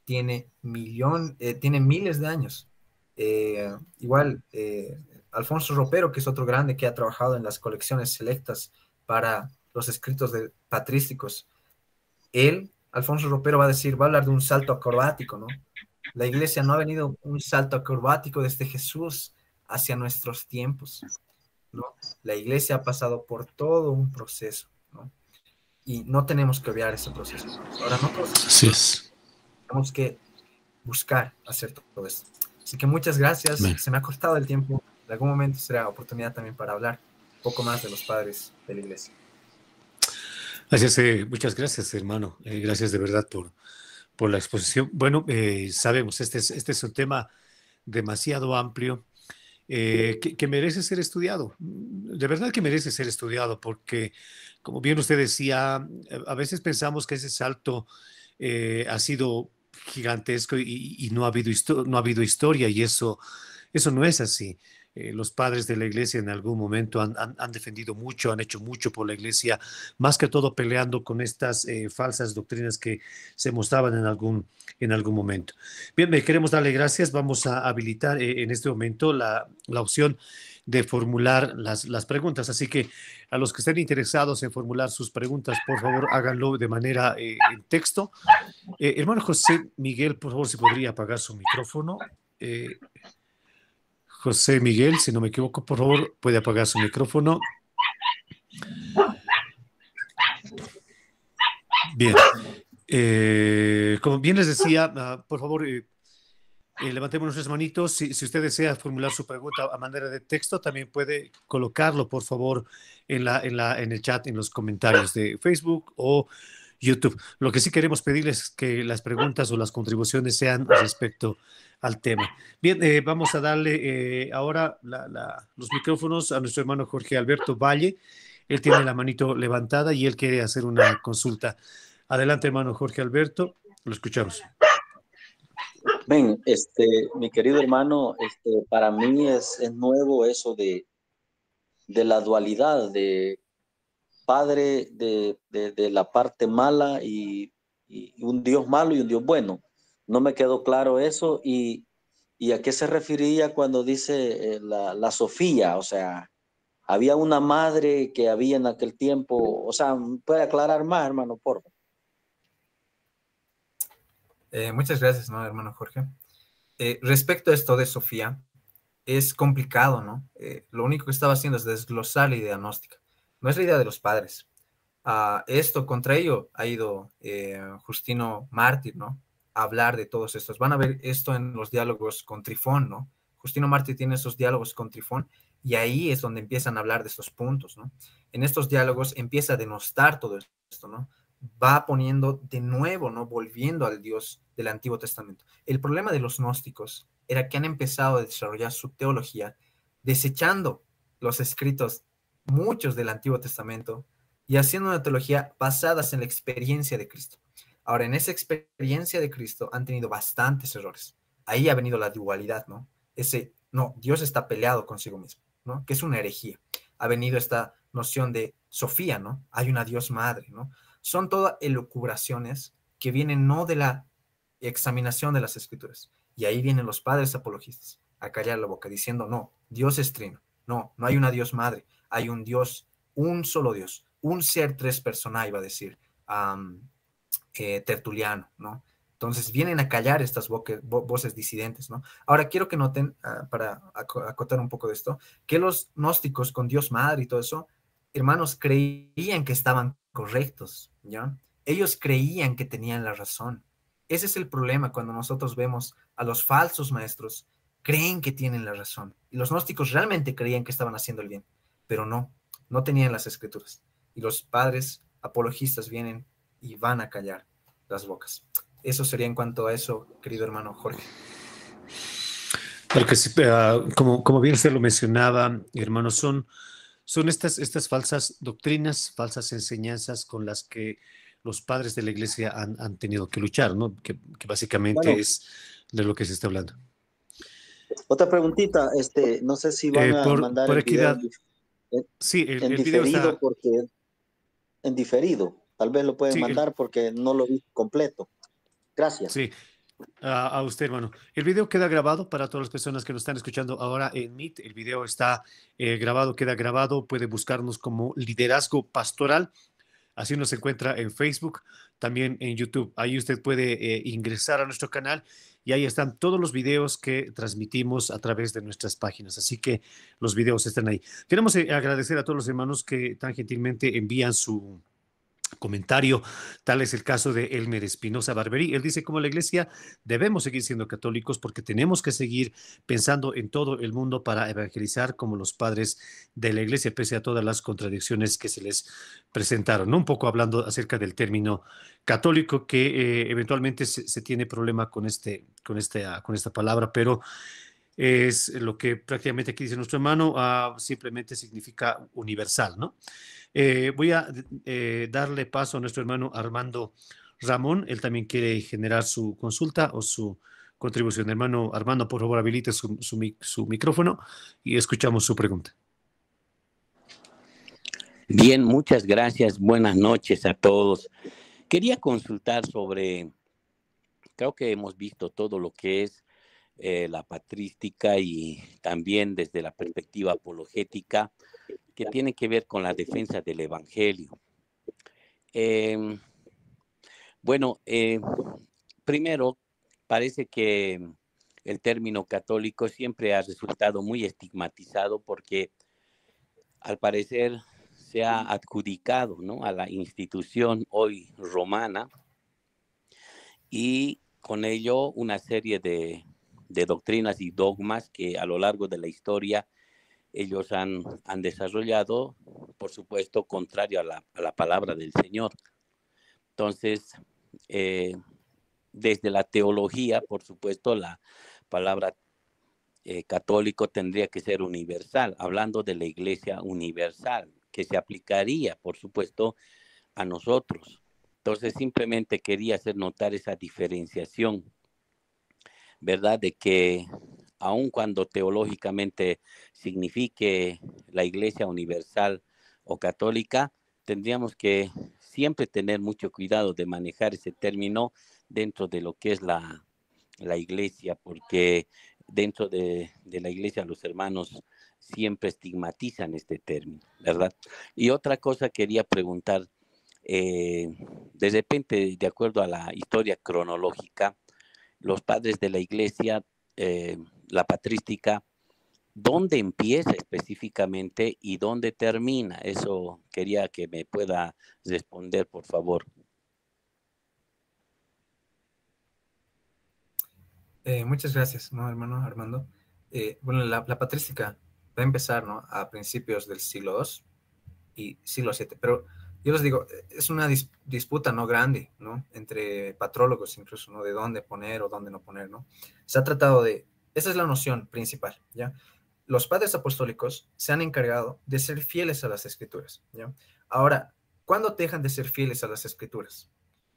Speaker 2: tiene, millón, eh, tiene miles de años. Eh, igual, eh, Alfonso Ropero, que es otro grande que ha trabajado en las colecciones selectas para los escritos patrísticos, él, Alfonso Ropero, va a decir, va a hablar de un salto acrobático, ¿no? La iglesia no ha venido un salto acrobático desde Jesús hacia nuestros tiempos. ¿no? La iglesia ha pasado por todo un proceso. ¿no? Y no tenemos que obviar ese proceso.
Speaker 3: Ahora no Así es.
Speaker 2: Tenemos que buscar hacer todo esto. Así que muchas gracias. Se me ha cortado el tiempo. En algún momento será oportunidad también para hablar un poco más de los padres de la iglesia.
Speaker 3: Gracias, eh, muchas gracias, hermano. Eh, gracias de verdad por por la exposición. Bueno, eh, sabemos, este es, este es un tema demasiado amplio eh, que, merece ser estudiado. De verdad que merece ser estudiado porque, como bien usted decía, a veces pensamos que ese salto eh, ha sido gigantesco y, y no, ha habido no ha habido historia y eso, eso no es así. Eh, los padres de la iglesia en algún momento han, defendido mucho, han hecho mucho por la iglesia, más que todo peleando con estas eh, falsas doctrinas que se mostraban en algún, en algún momento. Bien, queremos darle gracias. Vamos a habilitar eh, en este momento la, opción de formular las, preguntas. Así que a los que estén interesados en formular sus preguntas, por favor, háganlo de manera en texto. hermano José Miguel, por favor, si podría apagar su micrófono. Eh, José Miguel, si no me equivoco, por favor, puede apagar su micrófono. Bien. Eh, como bien les decía, ah, por favor, eh, eh, levantemos nuestras manitos. Si, si, usted desea formular su pregunta a manera de texto, también puede colocarlo, por favor, en, la, la, en el chat, en los comentarios de Facebook o YouTube. Lo que sí queremos pedirles es que las preguntas o las contribuciones sean respecto al tema. Bien, eh, vamos a darle eh, ahora los micrófonos a nuestro hermano Jorge Alberto Valle. Él tiene la manito levantada y él quiere hacer una consulta. Adelante, hermano Jorge Alberto, lo escuchamos.
Speaker 1: Ven, este, mi querido hermano, este, para mí es, es nuevo eso de, de la dualidad, de padre de, la parte mala y, un Dios malo y un Dios bueno. No me quedó claro eso y, a qué se refería cuando dice eh, la, Sofía, o sea, había una madre que había en aquel tiempo, o sea, puede aclarar más, hermano, por favor.
Speaker 2: Eh, muchas gracias, hermano Jorge. Eh, respecto a esto de Sofía, es complicado, ¿no? lo único que estaba haciendo es desglosar la diagnóstica no es la idea de los padres. esto, contra ello ha ido eh, Justino Mártir, ¿no? A hablar de todos estos. Van a ver esto en los diálogos con Trifón, ¿no? Justino Mártir tiene esos diálogos con Trifón y ahí es donde empiezan a hablar de estos puntos, ¿no? En estos diálogos empieza a denostar todo esto, ¿no? Va poniendo de nuevo, ¿no? Volviendo al Dios del Antiguo Testamento. El problema de los gnósticos era que han empezado a desarrollar su teología desechando los escritos muchos del Antiguo Testamento y haciendo una teología basadas en la experiencia de Cristo. Ahora, en esa experiencia de Cristo han tenido bastantes errores. Ahí ha venido la dualidad, ¿no? Ese, no, Dios está peleado consigo mismo, ¿no? Que es una herejía. Ha venido esta noción de Sofía, ¿no? Hay una Dios madre, ¿no? Son todas elucubraciones que vienen no de la examinación de las escrituras. Y ahí vienen los padres apologistas a callar la boca diciendo, no, Dios es trino, no, no hay una Dios madre, hay un Dios, un solo Dios, un ser tres personas, iba a decir eh, Tertuliano, ¿no? Entonces vienen a callar estas voces disidentes, ¿no? Ahora quiero que noten, ah, para acotar un poco de esto, que los gnósticos con Dios Madre y todo eso, hermanos, creían que estaban correctos, ¿ya? Ellos creían que tenían la razón. Ese es el problema cuando nosotros vemos a los falsos maestros, creen que tienen la razón. Y los gnósticos realmente creían que estaban haciendo el bien pero no, no tenían las escrituras. Y los padres apologistas vienen y van a callar las bocas. Eso sería en cuanto a eso, querido hermano Jorge.
Speaker 3: Porque, eh, como, como, bien se lo mencionaba, hermano, son, son estas, estas falsas doctrinas, falsas enseñanzas con las que los padres de la iglesia han, tenido que luchar, ¿no? Que, básicamente es de lo que se está hablando. Otra preguntita, este,
Speaker 1: no sé si eh, van a mandar. Por equidad, sí,
Speaker 3: el, diferido video
Speaker 1: está... en diferido. Tal vez lo pueden mandar porque no lo vi completo. Gracias. Sí.
Speaker 3: A, usted, hermano. El video queda grabado para todas las personas que nos están escuchando ahora en Meet. El video está eh, grabado, queda grabado. Puede buscarnos como liderazgo pastoral Así nos encuentra en Facebook, también en YouTube. Ahí usted puede eh, ingresar a nuestro canal y ahí están todos los videos que transmitimos a través de nuestras páginas. Así que los videos están ahí. Queremos eh, agradecer a todos los hermanos que tan gentilmente envían su, comentario. Tal es el caso de Elmer Espinosa Barberí. Él dice, como la iglesia, debemos seguir siendo católicos porque tenemos que seguir pensando en todo el mundo para evangelizar como los padres de la iglesia, pese a todas las contradicciones que se les presentaron. Un poco hablando acerca del término católico, que eh, eventualmente se, tiene problema con, este, con, este, ah, con esta palabra, pero es lo que prácticamente aquí dice nuestro hermano, ah, simplemente significa universal, ¿no? Eh, voy a eh, darle paso a nuestro hermano Armando Ramón. Él también quiere generar su consulta o su contribución. Hermano Armando, por favor, habilite su, micrófono
Speaker 1: y escuchamos su pregunta. Bien, muchas gracias. Buenas noches a todos. Quería consultar sobre, creo que hemos visto todo lo que es eh, la patrística y también desde la perspectiva apologética, que tiene que ver con la defensa del Evangelio. Em, bueno, eh, primero, parece que em, el término católico siempre ha resultado muy estigmatizado porque al parecer se ha adjudicado ¿no? a la institución hoy romana y con ello una serie de, de doctrinas y dogmas que a lo largo de la historia ellos han, desarrollado, por supuesto, contrario a la, palabra del Señor. Entonces, eh, desde la teología, por supuesto, la palabra eh, católico tendría que ser universal, hablando de la iglesia universal, que se aplicaría, por supuesto, a nosotros. Entonces, simplemente quería hacer notar esa diferenciación, ¿verdad? De que aun cuando teológicamente signifique la Iglesia Universal o Católica, tendríamos que siempre tener mucho cuidado de manejar ese término dentro de lo que es la, Iglesia, porque dentro de, la Iglesia los hermanos siempre estigmatizan este término, ¿verdad? Y otra cosa quería preguntar, eh, de repente, de acuerdo a la historia cronológica, los padres de la Iglesia eh, la patrística, dónde empieza específicamente y dónde termina. Eso quería que me pueda responder, por favor.
Speaker 2: Eh, muchas gracias, hermano Armando. Eh, bueno, la, patrística va a empezar a principios del siglo II y siglo VII, pero yo les digo, es una disputa no grande, ¿no? Entre patrólogos incluso, ¿no? De dónde poner o dónde no poner, ¿no? Se ha tratado de, esa es la noción principal, ¿ya? Los padres apostólicos se han encargado de ser fieles a las escrituras, ¿ya? Ahora, ¿cuándo dejan de ser fieles a las escrituras?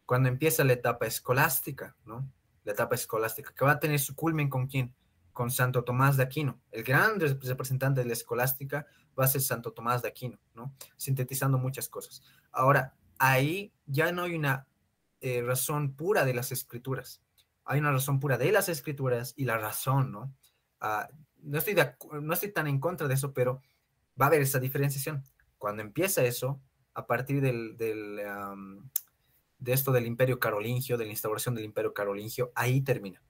Speaker 2: Cuando empieza la etapa escolástica, ¿no? La etapa escolástica, que va a tener su culmen con quién? Con Santo Tomás de Aquino. El gran representante de la escolástica va a ser Santo Tomás de Aquino, ¿no? Sintetizando muchas cosas. Ahora, ahí ya no hay una eh, razón pura de las escrituras, hay una razón pura de las escrituras y la razón, ¿no? Ah, no, estoy no estoy tan en contra de eso, pero va a haber esa diferenciación. Cuando empieza eso, a partir del, de esto del imperio carolingio, de la instauración del imperio carolingio, ahí termina.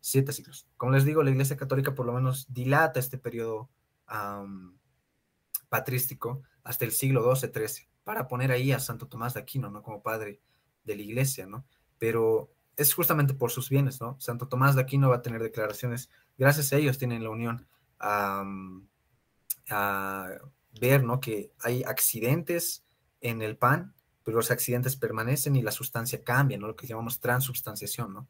Speaker 2: Siete siglos. Como les digo, la Iglesia Católica por lo menos dilata este periodo patrístico hasta el siglo XII, XIII, para poner ahí a Santo Tomás de Aquino, ¿no? Como padre de la Iglesia, ¿no? Pero es justamente por sus bienes, ¿no? Santo Tomás de Aquino va a tener declaraciones, gracias a ellos tienen la unión a, ver, ¿no? Que hay accidentes en el pan, pero los accidentes permanecen y la sustancia cambia, ¿no? Lo que llamamos transubstanciación, ¿no?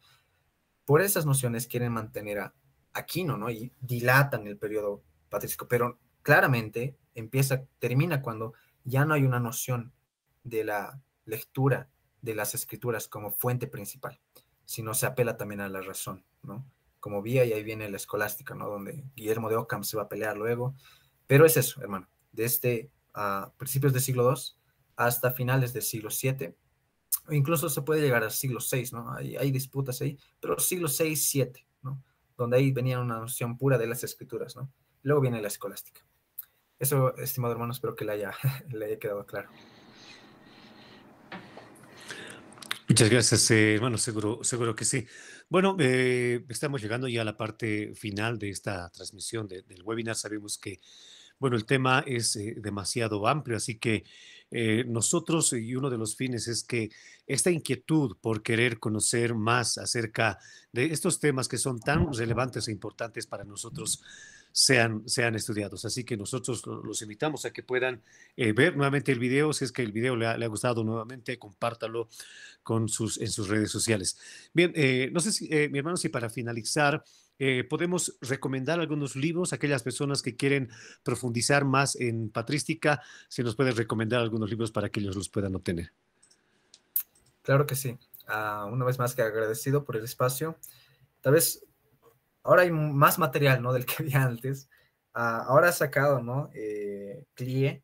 Speaker 2: Por esas nociones quieren mantener a Aquino, ¿no? Y dilatan el periodo patrístico, pero claramente empieza, termina cuando ya no hay una noción de la lectura de las escrituras como fuente principal no se apela también a la razón, ¿no? Como vía, y ahí viene la escolástica, ¿no? Donde Guillermo de Ockham se va a pelear luego. Pero es eso, hermano, desde a ah, principios del siglo II hasta finales del siglo VII, o incluso se puede llegar al siglo VI, ¿no? Hay, hay disputas ahí, pero siglo VI, VII, ¿no? Donde ahí venía una noción pura de las escrituras, ¿no? Luego viene la escolástica. Eso, estimado hermano, espero que le haya, *laughs* le haya quedado claro.
Speaker 3: Muchas gracias, eh, seguro, seguro que sí. Bueno, eh, estamos llegando ya a la parte final de esta transmisión del webinar. Sabemos que, bueno, el tema es eh, demasiado amplio, así que nosotros, y uno de los fines es que esta inquietud por querer conocer más acerca de estos temas que son tan relevantes e importantes para nosotros, sean, estudiados. Así que nosotros los invitamos a que puedan eh, ver nuevamente el video. Si es que el video le ha, gustado nuevamente, compártalo con sus, en sus redes sociales. Bien, eh, no sé si, eh, mi hermano, si para finalizar... podemos recomendar algunos libros a aquellas personas que quieren profundizar más en patrística, si nos pueden recomendar algunos libros para que ellos los puedan obtener.
Speaker 2: Claro que sí. Ah, una vez más que agradecido por el espacio. Tal vez ahora hay más material, ¿no? Del que había *laughs* antes. Ah, ahora ha sacado, ¿no? Eh, Clie,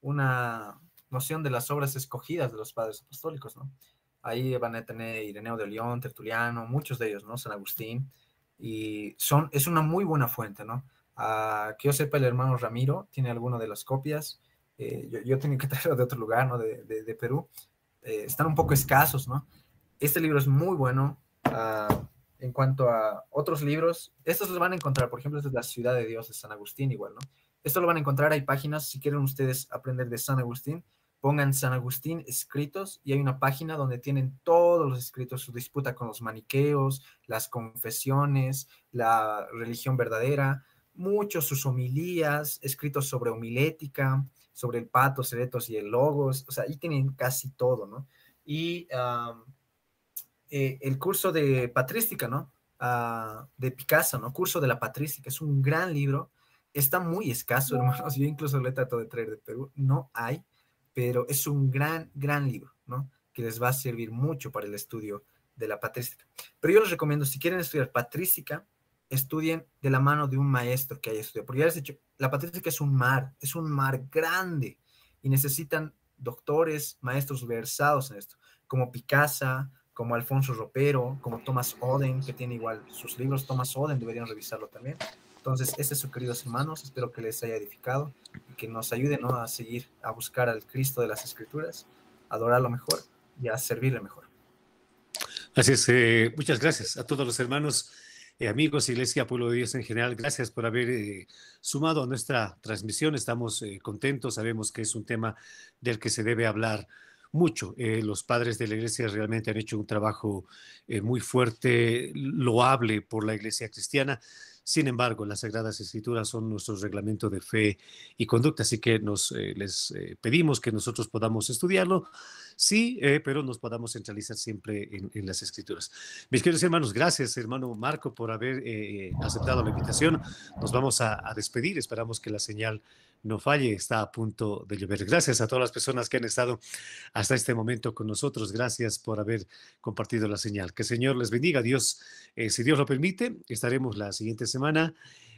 Speaker 2: una noción de las obras escogidas de los padres apostólicos, ¿no? Ahí van a tener Ireneo de León, Tertuliano, muchos de ellos, ¿no? San Agustín. Y son, es una muy buena fuente, ¿no? Ah, que yo sepa, el hermano Ramiro tiene alguna de las copias. Eh, yo, yo, tenía que *laughs* traerlo de otro lugar, ¿no? De, de, Perú. Eh, están un poco escasos, ¿no? Este libro es muy bueno. Ah, en cuanto a otros libros, estos los van a encontrar, por ejemplo, esta es La Ciudad de Dios de San Agustín, igual, ¿no? Esto lo van a encontrar, hay páginas, si quieren ustedes aprender de San Agustín, pongan San Agustín escritos y hay una página donde tienen todos los escritos, su disputa con los maniqueos, las confesiones, la religión verdadera, muchos sus homilías, escritos sobre homilética, sobre el pato, seretos y el logos, o sea, ahí tienen casi todo, ¿no? Y... Eh, el curso de patrística, ¿no? Ah, de Picasso, ¿no? Curso de la patrística, es un gran libro, está muy escaso, hermanos, *laughs* yo incluso lo he tratado de traer de Perú, no hay, pero es un gran, gran libro, ¿no? Que les va a servir mucho para el estudio de la patrística. Pero yo les recomiendo, si quieren estudiar patrística, estudien de la mano de un maestro que haya estudiado, porque ya les he dicho, la patrística es un mar, es un mar grande y necesitan doctores, maestros versados en esto, como Picasso, como Alfonso Ropero, como Thomas Oden, que tiene igual sus libros, Thomas Oden deberían revisarlo también. Entonces, este es su queridos hermanos, espero que les haya edificado y que nos ayuden ¿no? a seguir a buscar al Cristo de las Escrituras,
Speaker 3: a adorarlo mejor y a servirle mejor. Así es, eh, muchas gracias a todos los hermanos, eh, amigos, Iglesia, Pueblo de Dios en general. Gracias por haber eh, sumado a nuestra transmisión. Estamos contentos, sabemos que es un tema del que se debe hablar mucho. Eh, los padres de la iglesia realmente han hecho un trabajo eh, muy fuerte, loable por la iglesia cristiana. Sin embargo, las Sagradas Escrituras son nuestro reglamento de fe y conducta, así que nos, eh, les pedimos que nosotros podamos estudiarlo, sí, pero nos podamos centralizar siempre en, las Escrituras. Mis queridos hermanos, gracias, hermano Marco, por haber aceptado la invitación. Nos vamos a despedir, esperamos que la señal no falle, está a punto de llover. Gracias a todas las personas que han estado hasta este momento con nosotros. Gracias por haber compartido la señal. Que el Señor les bendiga. Dios, eh, si Dios lo permite, estaremos la siguiente semana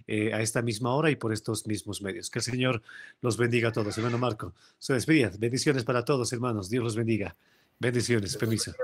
Speaker 3: eh, a esta misma hora y por estos mismos medios. Que el Señor los bendiga a todos. Hermano Marco, se despide. Bendiciones para todos, hermanos. Dios los bendiga. Bendiciones. Permiso.